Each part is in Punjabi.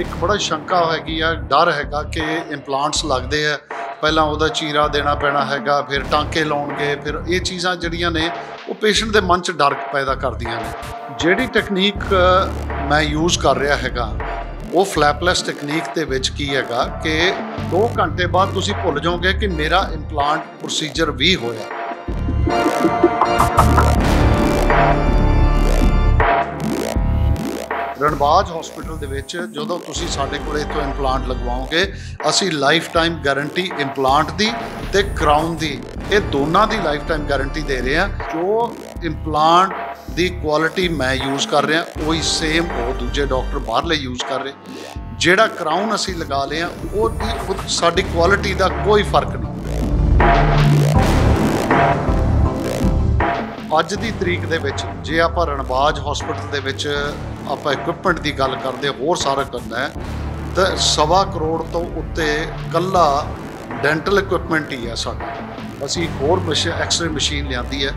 ਇੱਕ ਬੜਾ ਸ਼ੰਕਾ ਹੈਗੀ ਆ ਡਰ ਹੈਗਾ ਕਿ ਇੰਪਲਾਂਟਸ ਲੱਗਦੇ ਆ ਪਹਿਲਾਂ ਉਹਦਾ ਚੀਰਾ ਦੇਣਾ ਪੈਣਾ ਹੈਗਾ ਫਿਰ ਟਾਂਕੇ ਲਾਉਣਗੇ ਫਿਰ ਇਹ ਚੀਜ਼ਾਂ ਜਿਹੜੀਆਂ ਨੇ ਉਹ ਪੇਸ਼ੈਂਟ ਦੇ ਮਨ 'ਚ ਡਰ ਪੈਦਾ ਕਰਦੀਆਂ ਨੇ ਜਿਹੜੀ ਟੈਕਨੀਕ ਮੈਂ ਯੂਜ਼ ਕਰ ਰਿਹਾ ਹੈਗਾ ਉਹ ਫਲੈਪਲੈਸ ਟੈਕਨੀਕ ਦੇ ਵਿੱਚ ਕੀ ਹੈਗਾ ਕਿ 2 ਘੰਟੇ ਬਾਅਦ ਤੁਸੀਂ ਭੁੱਲ ਜਾਓਗੇ ਕਿ ਮੇਰਾ ਇੰਪਲਾਂਟ ਪ੍ਰੋਸੀਜਰ ਵੀ ਹੋਇਆ ਰਣਬਾਜ ਹਸਪੀਟਲ ਦੇ ਵਿੱਚ ਜਦੋਂ ਤੁਸੀਂ ਸਾਡੇ ਕੋਲ ਇਥੋਂ ਇੰਪਲਾਂਟ ਲਗਵਾਓਗੇ ਅਸੀਂ ਲਾਈਫ ਟਾਈਮ ਗਾਰੰਟੀ ਇੰਪਲਾਂਟ ਦੀ ਤੇ ਕਰਾਊਨ ਦੀ ਇਹ ਦੋਨਾਂ ਦੀ ਲਾਈਫ ਟਾਈਮ ਗਾਰੰਟੀ ਦੇ ਰਹੇ ਆ ਜੋ ਇੰਪਲਾਂਟ ਦੀ ਕੁਆਲਿਟੀ ਮੈਂ ਯੂਜ਼ ਕਰ ਰਿਹਾ ਉਹੀ ਸੇਮ ਉਹ ਦੂਜੇ ਡਾਕਟਰ ਬਾਹਰਲੇ ਯੂਜ਼ ਕਰ ਰਹੇ ਜਿਹੜਾ ਕਰਾਊਨ ਅਸੀਂ ਲਗਾ ਲਿਆ ਉਹਦੀ ਸਾਡੀ ਕੁਆਲਿਟੀ ਦਾ ਕੋਈ ਫਰਕ ਨਹੀਂ ਅੱਜ ਦੀ ਤਰੀਕ ਦੇ ਵਿੱਚ ਜੇ ਆਪਾਂ ਰਣਬਾਜ ਹਸਪੀਟਲ ਦੇ ਵਿੱਚ ਆਪਾਂ ਇਕਵਿਪਮੈਂਟ ਦੀ ਗੱਲ ਕਰਦੇ ਹੋਰ ਸਾਰਾ ਕਰਨਾ ਹੈ ਤਾਂ ਸਵਾ ਕਰੋੜ ਤੋਂ ਉੱਤੇ ਕੱਲਾ ਡੈਂਟਲ ਇਕਵਿਪਮੈਂਟ ਹੀ ਆ ਸਾਡਾ ਅਸੀਂ ਹੋਰ ਮਸ਼ੀਨ ਐਕਸਰੇ ਮਸ਼ੀਨ ਲਿਆਂਦੀ ਹੈ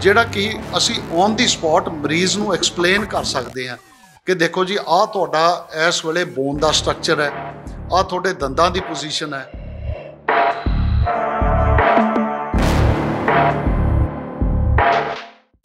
ਜਿਹੜਾ ਕਿ ਅਸੀਂ ਔਨ ਦੀ ਸਪੌਟ ਮਰੀਜ਼ ਨੂੰ ਐਕਸਪਲੇਨ ਕਰ ਸਕਦੇ ਹਾਂ ਕਿ ਦੇਖੋ ਜੀ ਆਹ ਤੁਹਾਡਾ ਇਸ ਵੇਲੇ ਬੋਨ ਦਾ ਸਟਰਕਚਰ ਹੈ ਆਹ ਤੁਹਾਡੇ ਦੰਦਾਂ ਦੀ ਪੋਜੀਸ਼ਨ ਹੈ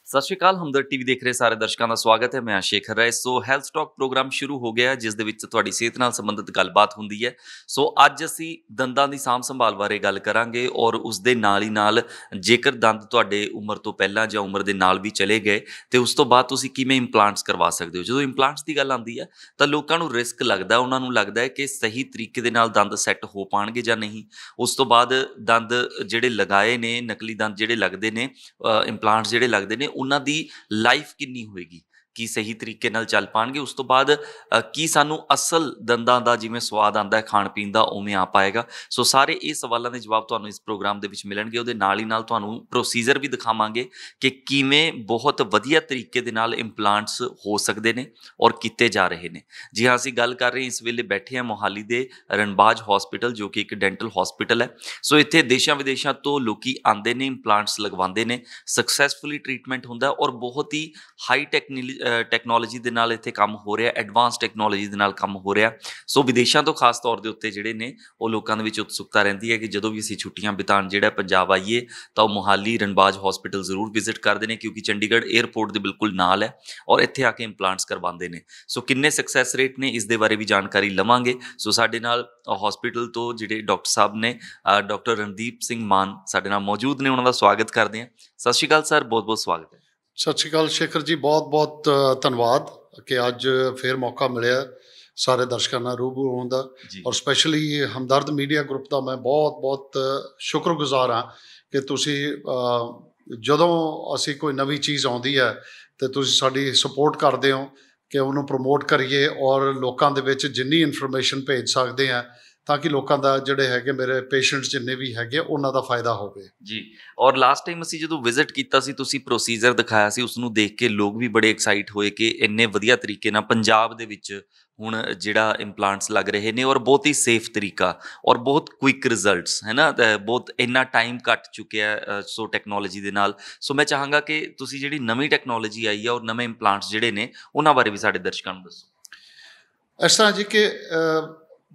ਸਤਿ ਸ਼੍ਰੀ ਅਕਾਲ ਹਮਦਰ ਟੀਵੀ ਦੇਖ ਰਹੇ ਸਾਰੇ ਦਰਸ਼ਕਾਂ ਦਾ ਸਵਾਗਤ ਹੈ ਮੈਂ Shekhar Rai so health stock programme ਸ਼ੁਰੂ ਹੋ ਗਿਆ ਜਿਸ ਦੇ ਵਿੱਚ ਤੁਹਾਡੀ ਸਿਹਤ ਨਾਲ ਸੰਬੰਧਿਤ ਗੱਲਬਾਤ ਹੁੰਦੀ ਹੈ ਸੋ ਅੱਜ ਅਸੀਂ ਦੰਦਾਂ ਦੀ ਸਾਂਭ ਸੰਭਾਲ ਬਾਰੇ ਗੱਲ ਕਰਾਂਗੇ ਔਰ ਉਸ ਦੇ ਨਾਲ ਹੀ ਨਾਲ ਜੇਕਰ ਦੰਦ ਤੁਹਾਡੇ ਉਮਰ ਤੋਂ ਪਹਿਲਾਂ ਜਾਂ ਉਮਰ ਦੇ ਨਾਲ ਵੀ ਚਲੇ ਗਏ ਤੇ ਉਸ ਤੋਂ ਬਾਅਦ ਤੁਸੀਂ ਕਿਵੇਂ ਇੰਪਲਾਂਟਸ ਕਰਵਾ ਸਕਦੇ ਹੋ ਜਦੋਂ ਇੰਪਲਾਂਟਸ ਦੀ ਗੱਲ ਆਉਂਦੀ ਹੈ ਤਾਂ ਲੋਕਾਂ ਨੂੰ ਰਿਸਕ ਲੱਗਦਾ ਉਹਨਾਂ ਨੂੰ ਲੱਗਦਾ ਹੈ ਕਿ ਸਹੀ ਤਰੀਕੇ ਦੇ ਨਾਲ ਦੰਦ ਸੈੱਟ ਹੋ ਪਾਣਗੇ ਜਾਂ ਨਹੀਂ ਉਸ ਤੋਂ ਬਾਅਦ ਦੰਦ ਜਿਹੜੇ ਲਗਾਏ ਨੇ ਨਕਲੀ ਦੰਦ ਜਿਹੜੇ ਲੱਗਦੇ ਨੇ ਇੰਪਲਾਂਟਸ ਜਿਹੜੇ ਲੱਗਦੇ ਨੇ ਉਹਨਾਂ ਦੀ ਲਾਈਫ ਕਿੰਨੀ ਹੋਏਗੀ ਕੀ ਸਹੀ ਤਰੀਕੇ ਨਾਲ ਚੱਲ ਪਾਣਗੇ ਉਸ ਤੋਂ ਬਾਅਦ ਕੀ ਸਾਨੂੰ ਅਸਲ ਦੰਦਾਂ ਦਾ ਜਿਵੇਂ ਸਵਾਦ ਆਂਦਾ ਹੈ ਖਾਣ ਪੀਣ ਦਾ ਉਵੇਂ ਆ ਪਾਏਗਾ ਸੋ ਸਾਰੇ ਇਹ ਸਵਾਲਾਂ ਦੇ ਜਵਾਬ ਤੁਹਾਨੂੰ ਇਸ ਪ੍ਰੋਗਰਾਮ ਦੇ ਵਿੱਚ ਮਿਲਣਗੇ ਉਹਦੇ ਨਾਲ ਹੀ ਨਾਲ ਤੁਹਾਨੂੰ ਪ੍ਰੋਸੀਜਰ ਵੀ ਦਿਖਾਵਾਂਗੇ ਕਿ ਕਿਵੇਂ ਬਹੁਤ ਵਧੀਆ ਤਰੀਕੇ ਦੇ ਨਾਲ ਇੰਪਲਾਂਟਸ ਹੋ ਸਕਦੇ ਨੇ ਔਰ ਕੀਤੇ ਜਾ ਰਹੇ ਨੇ ਜੀ ਹਾਂ ਅਸੀਂ ਗੱਲ ਕਰ ਰਹੇ ਇਸ ਵੇਲੇ ਬੈਠੇ ਹਾਂ ਮੋਹਾਲੀ ਦੇ ਰਣਬਾਜ ਹਸਪੀਟਲ ਜੋ ਕਿ ਇੱਕ ਡੈਂਟਲ ਹਸਪੀਟਲ ਹੈ ਸੋ ਇੱਥੇ ਦੇਸ਼ਾਂ ਵਿਦੇਸ਼ਾਂ ਤੋਂ ਲੋਕੀ ਆਂਦੇ ਨੇ ਇੰਪਲਾਂਟਸ ਲਗਵਾਉਂਦੇ ਨੇ ਸਕਸੈਸਫੁਲੀ ਟ੍ਰੀਟਮੈਂਟ ਹੁੰਦਾ ਔਰ ਬਹੁਤ ਹੀ ਹਾਈ ਟੈਕਨੋਲੋਜੀ ਟੈਕਨੋਲੋਜੀ ਦੇ ਨਾਲ ਇੱਥੇ ਕੰਮ ਹੋ ਰਿਹਾ ਐਡਵਾਂਸ ਟੈਕਨੋਲੋਜੀ ਦੇ ਨਾਲ ਕੰਮ ਹੋ ਰਿਹਾ ਸੋ ਵਿਦੇਸ਼ਾਂ ਤੋਂ ਖਾਸ ਤੌਰ ਦੇ ਉੱਤੇ ਜਿਹੜੇ ਨੇ ਉਹ ਲੋਕਾਂ ਦੇ ਵਿੱਚ ਉਤਸੁਕਤਾ ਰਹਿੰਦੀ ਹੈ ਕਿ ਜਦੋਂ ਵੀ ਅਸੀਂ ਛੁੱਟੀਆਂ ਬਿਤਾਣ ਜਿਹੜਾ ਪੰਜਾਬ ਆਈਏ ਤਾਂ ਉਹ ਮੁਹਾਲੀ ਰਣਬਾਜ ਹਸਪੀਟਲ ਜ਼ਰੂਰ ਵਿਜ਼ਿਟ ਕਰਦੇ ਨੇ ਕਿਉਂਕਿ ਚੰਡੀਗੜ੍ਹ 에ਅਰਪੋਰਟ ਦੇ ਬਿਲਕੁਲ ਨਾਲ ਹੈ ਔਰ ਇੱਥੇ ਆ ਕੇ ਇੰਪਲਾਂਟਸ ਕਰਵਾਉਂਦੇ ਨੇ ਸੋ ਕਿੰਨੇ ਸਕਸੈਸ ਰੇਟ ਨੇ ਇਸ ਦੇ ਬਾਰੇ ਵੀ ਜਾਣਕਾਰੀ ਲਵਾਂਗੇ ਸੋ ਸਾਡੇ ਨਾਲ ਹਸਪੀਟਲ ਤੋਂ ਜਿਹੜੇ ਡਾਕਟਰ ਸਾਹਿਬ ਨੇ ਡਾਕਟਰ ਰਣਦੀਪ ਸਿੰਘ ਮਾਨ ਸਾਡੇ ਨਾਲ ਮੌਜੂਦ ਨੇ ਉਹਨਾਂ ਦਾ ਸਵਾਗਤ ਕਰਦੇ ਹਾਂ ਸਤਿ ਸ਼੍ਰੀ ਅਕਾਲ ਸਰ ਬਹੁਤ ਬਹੁਤ ਸਵਾਗਤ ਹੈ ਸਤਿ ਸ਼੍ਰੀ ਅਕਾਲ ਸ਼ੇਖਰ ਜੀ ਬਹੁਤ-ਬਹੁਤ ਧੰਨਵਾਦ ਕਿ ਅੱਜ ਫੇਰ ਮੌਕਾ ਮਿਲਿਆ ਸਾਰੇ ਦਰਸ਼ਕਾਂ ਨਾਲ ਰੂਬਰੂ ਹੋਣ ਦਾ ਔਰ ਸਪੈਸ਼ਲੀ ਹਮਦਰਦ ਮੀਡੀਆ ਗਰੁੱਪ ਦਾ ਮੈਂ ਬਹੁਤ-ਬਹੁਤ ਸ਼ੁਕਰਗੁਜ਼ਾਰ ਹਾਂ ਕਿ ਤੁਸੀਂ ਜਦੋਂ ਅਸੀਂ ਕੋਈ ਨਵੀਂ ਚੀਜ਼ ਆਉਂਦੀ ਹੈ ਤੇ ਤੁਸੀਂ ਸਾਡੀ ਸਪੋਰਟ ਕਰਦੇ ਹੋ ਕਿ ਉਹਨੂੰ ਪ੍ਰਮੋਟ ਕਰੀਏ ਔਰ ਲੋਕਾਂ ਦੇ ਵਿੱਚ ਜਿੰਨੀ ਇਨਫੋਰਮੇਸ਼ਨ ਭੇਜ ਸਕਦੇ ਆ ਤਾਂ ਕਿ ਲੋਕਾਂ ਦਾ ਜਿਹੜੇ ਹੈਗੇ ਮੇਰੇ ਪੇਸ਼ੈਂਟਸ ਜਿੰਨੇ ਵੀ ਹੈਗੇ ਉਹਨਾਂ ਦਾ ਫਾਇਦਾ ਹੋਵੇ ਜੀ ਔਰ ਲਾਸਟ ਟਾਈਮ ਅਸੀਂ ਜਦੋਂ ਵਿਜ਼ਿਟ ਕੀਤਾ ਸੀ ਤੁਸੀਂ ਪ੍ਰੋਸੀਜਰ ਦਿਖਾਇਆ ਸੀ ਉਸ ਨੂੰ ਦੇਖ ਕੇ ਲੋਕ ਵੀ ਬੜੇ ਐਕਸਾਈਟ ਹੋਏ ਕਿ ਇੰਨੇ ਵਧੀਆ ਤਰੀਕੇ ਨਾਲ ਪੰਜਾਬ ਦੇ ਵਿੱਚ ਹੁਣ ਜਿਹੜਾ ਇੰਪਲਾਂਟਸ ਲੱਗ ਰਹੇ ਨੇ ਔਰ ਬਹੁਤ ਹੀ ਸੇਫ ਤਰੀਕਾ ਔਰ ਬਹੁਤ ਕੁਇਕ ਰਿਜ਼ਲਟਸ ਹੈ ਨਾ ਬਹੁਤ ਇੰਨਾ ਟਾਈਮ ਕੱਟ ਚੁੱਕਿਆ ਸੋ ਟੈਕਨੋਲੋਜੀ ਦੇ ਨਾਲ ਸੋ ਮੈਂ ਚਾਹਾਂਗਾ ਕਿ ਤੁਸੀਂ ਜਿਹੜੀ ਨਵੀਂ ਟੈਕਨੋਲੋਜੀ ਆਈ ਹੈ ਔਰ ਨਵੇਂ ਇੰਪਲਾਂਟਸ ਜਿਹੜੇ ਨੇ ਉਹਨਾਂ ਬਾਰੇ ਵੀ ਸਾਡੇ ਦਰਸ਼ਕਾਂ ਨੂੰ ਦੱਸੋ ਅਸਾਂ ਜੀ ਕਿ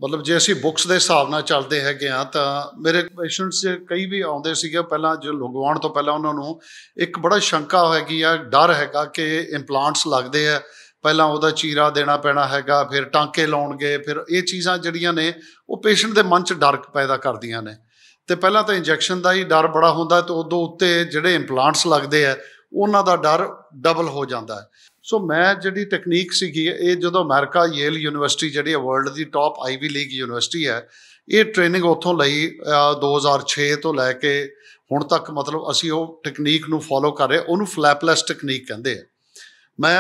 ਮਤਲਬ ਜੇ ਅਸੀਂ ਬੁੱਕਸ ਦੇ ਹਿਸਾਬ ਨਾਲ ਚੱਲਦੇ ਹੈਗੇ ਆ ਤਾਂ ਮੇਰੇ ਪੇਸ਼ੈਂਟਸ ਕਈ ਵੀ ਆਉਂਦੇ ਸੀਗੇ ਪਹਿਲਾਂ ਜੋ ਲਗਵਾਉਣ ਤੋਂ ਪਹਿਲਾਂ ਉਹਨਾਂ ਨੂੰ ਇੱਕ ਬੜਾ ਸ਼ੰਕਾ ਹੋਏਗੀ ਆ ਡਰ ਹੈਗਾ ਕਿ ਇੰਪਲਾਂਟਸ ਲੱਗਦੇ ਆ ਪਹਿਲਾਂ ਉਹਦਾ ਚੀਰਾ ਦੇਣਾ ਪੈਣਾ ਹੈਗਾ ਫਿਰ ਟਾਂਕੇ ਲਾਉਣਗੇ ਫਿਰ ਇਹ ਚੀਜ਼ਾਂ ਜਿਹੜੀਆਂ ਨੇ ਉਹ ਪੇਸ਼ੈਂਟ ਦੇ ਮਨ 'ਚ ਡਰ ਪੈਦਾ ਕਰਦੀਆਂ ਨੇ ਤੇ ਪਹਿਲਾਂ ਤਾਂ ਇੰਜੈਕਸ਼ਨ ਦਾ ਹੀ ਡਰ ਬੜਾ ਹੁੰਦਾ ਤੇ ਉਦੋਂ ਉੱਤੇ ਜਿਹੜੇ ਇੰਪਲਾਂਟਸ ਲੱਗਦੇ ਆ ਉਹਨਾਂ ਦਾ ਡਰ ਡਬਲ ਹੋ ਜਾਂਦਾ ਹੈ ਸੋ ਮੈਂ ਜਿਹੜੀ ਟੈਕਨੀਕ ਸਿੱਖੀ ਹੈ ਇਹ ਜਦੋਂ ਅਮਰੀਕਾ ਯੇਲ ਯੂਨੀਵਰਸਿਟੀ ਜਿਹੜੀ ਹੈ ਵਰਲਡ ਦੀ ਟਾਪ ਆਈਵੀ ਲੀਗ ਯੂਨੀਵਰਸਿਟੀ ਹੈ ਇਹ ਟ੍ਰੇਨਿੰਗ ਉੱਥੋਂ ਲਈ 2006 ਤੋਂ ਲੈ ਕੇ ਹੁਣ ਤੱਕ ਮਤਲਬ ਅਸੀਂ ਉਹ ਟੈਕਨੀਕ ਨੂੰ ਫੋਲੋ ਕਰ ਰਹੇ ਉਹਨੂੰ ਫਲੈਪਲੈਸ ਟੈਕਨੀਕ ਕਹਿੰਦੇ ਆ ਮੈਂ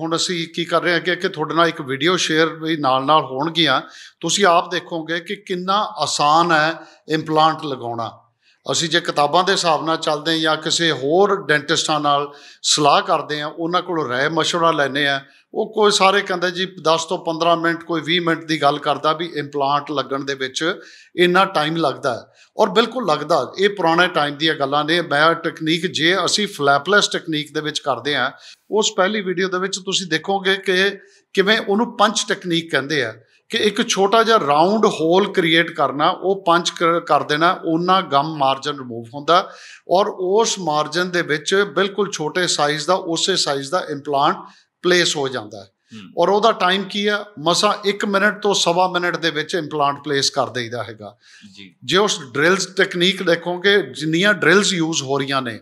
ਹੁਣ ਅਸੀਂ ਕੀ ਕਰ ਰਹੇ ਹਾਂ ਕਿ ਕਿ ਤੁਹਾਡੇ ਨਾਲ ਇੱਕ ਵੀਡੀਓ ਸ਼ੇਅਰ ਵੀ ਨਾਲ ਨਾਲ ਹੋਣਗੀਆਂ ਤੁਸੀਂ ਆਪ ਦੇਖੋਗੇ ਕਿ ਕਿੰਨਾ ਆਸਾਨ ਹੈ ਇੰਪਲਾਂਟ ਲਗਾਉਣਾ ਅਸੀਂ ਜੇ ਕਿਤਾਬਾਂ ਦੇ ਹਿਸਾਬ ਨਾਲ ਚੱਲਦੇ ਜਾਂ ਕਿਸੇ ਹੋਰ ਡੈਂਟਿਸਟਾਂ ਨਾਲ ਸਲਾਹ ਕਰਦੇ ਆ ਉਹਨਾਂ ਕੋਲ ਰਾਏ مشورہ ਲੈਨੇ ਆ ਉਹ ਕੋਈ ਸਾਰੇ ਕਹਿੰਦੇ ਜੀ 10 ਤੋਂ 15 ਮਿੰਟ ਕੋਈ 20 ਮਿੰਟ ਦੀ ਗੱਲ ਕਰਦਾ ਵੀ ਇੰਪਲਾਂਟ ਲੱਗਣ ਦੇ ਵਿੱਚ ਇੰਨਾ ਟਾਈਮ ਲੱਗਦਾ ਔਰ ਬਿਲਕੁਲ ਲੱਗਦਾ ਇਹ ਪੁਰਾਣੇ ਟਾਈਮ ਦੀਆਂ ਗੱਲਾਂ ਨੇ ਬਾਇਓ ਟੈਕਨੀਕ ਜੇ ਅਸੀਂ ਫਲੈਪਲੈਸ ਟੈਕਨੀਕ ਦੇ ਵਿੱਚ ਕਰਦੇ ਆ ਉਸ ਪਹਿਲੀ ਵੀਡੀਓ ਦੇ ਵਿੱਚ ਤੁਸੀਂ ਦੇਖੋਗੇ ਕਿ ਕਿਵੇਂ ਉਹਨੂੰ ਪੰਚ ਟੈਕਨੀਕ ਕਹਿੰਦੇ ਆ ਕਿ ਇੱਕ ਛੋਟਾ ਜਿਹਾ ਰਾਉਂਡ ਹੋਲ ਕ੍ਰੀਏਟ ਕਰਨਾ ਉਹ ਪੰਚ ਕਰ ਦੇਣਾ ਉਹਨਾਂ ਗਮ ਮਾਰਜਨ ਰਿਮੂਵ ਹੁੰਦਾ ਔਰ ਉਸ ਮਾਰਜਨ ਦੇ ਵਿੱਚ ਬਿਲਕੁਲ ਛੋਟੇ ਸਾਈਜ਼ ਦਾ ਉਸੇ ਸਾਈਜ਼ ਦਾ ਇੰਪਲਾਂਟ ਪਲੇਸ ਹੋ ਜਾਂਦਾ ਹੈ ਔਰ ਉਹਦਾ ਟਾਈਮ ਕੀ ਆ ਮਸਾ 1 ਮਿੰਟ ਤੋਂ ਸਵਾ ਮਿੰਟ ਦੇ ਵਿੱਚ ਇੰਪਲਾਂਟ ਪਲੇਸ ਕਰ ਦੇਈਦਾ ਹੈਗਾ ਜੀ ਜੇ ਉਸ ਡ੍ਰਿਲਸ ਟੈਕਨੀਕ ਦੇਖੋਗੇ ਜਿੰਨੀਆਂ ਡ੍ਰਿਲਸ ਯੂਜ਼ ਹੋ ਰਹੀਆਂ ਨੇ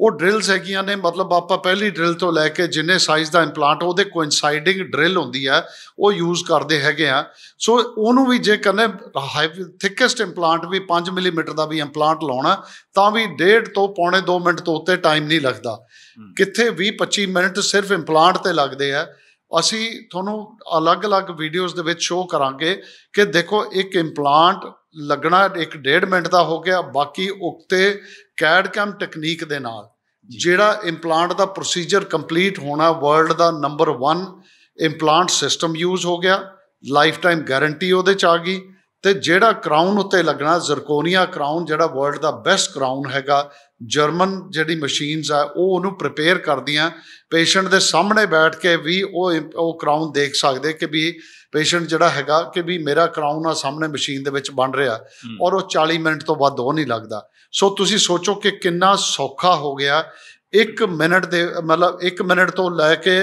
ਉਹ ਡ੍ਰਿਲਸ ਹੈਗੀਆਂ ਨੇ ਮਤਲਬ ਆਪਾਂ ਪਹਿਲੀ ਡ੍ਰਿਲ ਤੋਂ ਲੈ ਕੇ ਜਿੰਨੇ ਸਾਈਜ਼ ਦਾ ਇੰਪਲਾਂਟ ਉਹਦੇ ਕੋਇਨਸਾਈਡਿੰਗ ਡ੍ਰਿਲ ਹੁੰਦੀ ਆ ਉਹ ਯੂਜ਼ ਕਰਦੇ ਹੈਗੇ ਆ ਸੋ ਉਹਨੂੰ ਵੀ ਜੇ ਕਰਨੇ ਥਿਕੈਸਟ ਇੰਪਲਾਂਟ ਵੀ 5 ਮਿਲੀਮੀਟਰ ਦਾ ਵੀ ਇੰਪਲਾਂਟ ਲਾਉਣਾ ਤਾਂ ਵੀ 1.5 ਤੋਂ ਪੌਣੇ 2 ਮਿੰਟ ਤੋਂ ਉੱਤੇ ਟਾਈਮ ਨਹੀਂ ਲੱਗਦਾ ਕਿੱਥੇ 20 25 ਮਿੰਟ ਸਿਰਫ ਇੰਪਲਾਂਟ ਤੇ ਲੱਗਦੇ ਆ ਅਸੀਂ ਤੁਹਾਨੂੰ ਅਲੱਗ-ਅਲੱਗ ਵੀਡੀਓਜ਼ ਦੇ ਵਿੱਚ ਸ਼ੋਅ ਕਰਾਂਗੇ ਕਿ ਦੇਖੋ ਇੱਕ ਇੰਪਲਾਂਟ ਲੱਗਣਾ ਇੱਕ ਡੇਢ ਮਿੰਟ ਦਾ ਹੋ ਗਿਆ ਬਾਕੀ ਉਕਤੇ ਕੈਮ ਟੈਕਨੀਕ ਦੇ ਨਾਲ ਜਿਹੜਾ ਇੰਪਲਾਂਟ ਦਾ ਪ੍ਰੋਸੀਜਰ ਕੰਪਲੀਟ ਹੋਣਾ ਵਰਲਡ ਦਾ ਨੰਬਰ 1 ਇੰਪਲਾਂਟ ਸਿਸਟਮ ਯੂਜ਼ ਹੋ ਗਿਆ ਲਾਈਫ ਟਾਈਮ ਗਾਰੰਟੀ ਉਹਦੇ ਚ ਆ ਗਈ ਤੇ ਜਿਹੜਾ ਕਰਾਊਨ ਉੱਤੇ ਲੱਗਣਾ ਜ਼ਰਕੋਨੀਆ ਕਰਾਊਨ ਜਿਹੜਾ ਵਰਲਡ ਦਾ ਬੈਸਟ ਕਰਾਊਨ ਹੈਗਾ ਜਰਮਨ ਜਿਹੜੀ ਮਸ਼ੀਨਸ ਆ ਉਹ ਉਹਨੂੰ ਪ੍ਰੀਪੇਅਰ ਕਰਦੀਆਂ ਪੇਸ਼ੈਂਟ ਦੇ ਸਾਹਮਣੇ ਬੈਠ ਕੇ ਵੀ ਉਹ ਉਹ ਕਰਾਊਨ ਦੇਖ ਸਕਦੇ ਕਿ ਵੀ ਪੇਸ਼ੈਂਟ ਜਿਹੜਾ ਹੈਗਾ ਕਿ ਵੀ ਮੇਰਾ ਕਰਾਊਨ ਆ ਸਾਹਮਣੇ ਮਸ਼ੀਨ ਦੇ ਵਿੱਚ ਬਣ ਰਿਹਾ ਔਰ ਉਹ 40 ਮਿੰਟ ਤੋਂ ਵੱਧ ਉਹ ਨਹੀਂ ਲੱਗਦਾ ਸੋ ਤੁਸੀਂ ਸੋਚੋ ਕਿ ਕਿੰਨਾ ਸੌਖਾ ਹੋ ਗਿਆ 1 ਮਿੰਟ ਦੇ ਮਤਲਬ 1 ਮਿੰਟ ਤੋਂ ਲੈ ਕੇ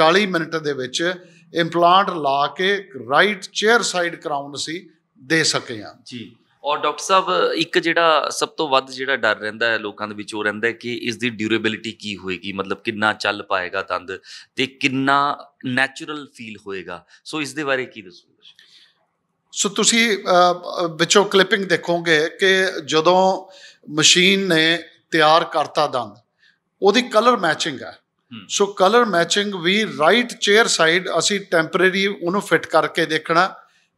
40 ਮਿੰਟ ਦੇ ਵਿੱਚ ਇੰਪਲਾਂਟ ਲਾ ਕੇ ਰਾਈਟ ਚੇਅਰ ਸਾਈਡ ਕਰਾਊਨ ਸੀ ਦੇ ਸਕਿਆ ਜੀ ਔਰ ਡਾਕਟਰ ਸਾਹਿਬ ਇੱਕ ਜਿਹੜਾ ਸਭ ਤੋਂ ਵੱਧ ਜਿਹੜਾ ਡਰ ਰਹਿੰਦਾ ਹੈ ਲੋਕਾਂ ਦੇ ਵਿੱਚ ਉਹ ਰਹਿੰਦਾ ਹੈ ਕਿ ਇਸ ਦੀ ਡਿਊਰੇਬਿਲਟੀ ਕੀ ਹੋਏਗੀ ਮਤਲਬ ਕਿੰਨਾ ਚੱਲ ਪਾਏਗਾ ਦੰਦ ਤੇ ਕਿੰਨਾ ਨੈਚੁਰਲ ਫੀਲ ਹੋਏਗਾ ਸੋ ਇਸ ਦੇ ਬਾਰੇ ਕੀ ਦੱਸੋਗੇ ਸੋ ਤੁਸੀਂ ਵਿੱਚੋਂ ਕਲਿੱਪਿੰਗ ਦੇਖੋਗੇ ਕਿ ਜਦੋਂ ਮਸ਼ੀਨ ਨੇ ਤਿਆਰ ਕਰਤਾ ਦੰਦ ਉਹਦੀ ਕਲਰ ਮੈਚਿੰਗ ਹੈ ਸੋ ਕਲਰ ਮੈਚਿੰਗ ਵੀ ਰਾਈਟ ਚੇਅਰ ਸਾਈਡ ਅਸੀਂ ਟੈਂਪਰੇਰੀ ਉਹਨੂੰ ਫਿਟ ਕਰਕੇ ਦੇਖਣਾ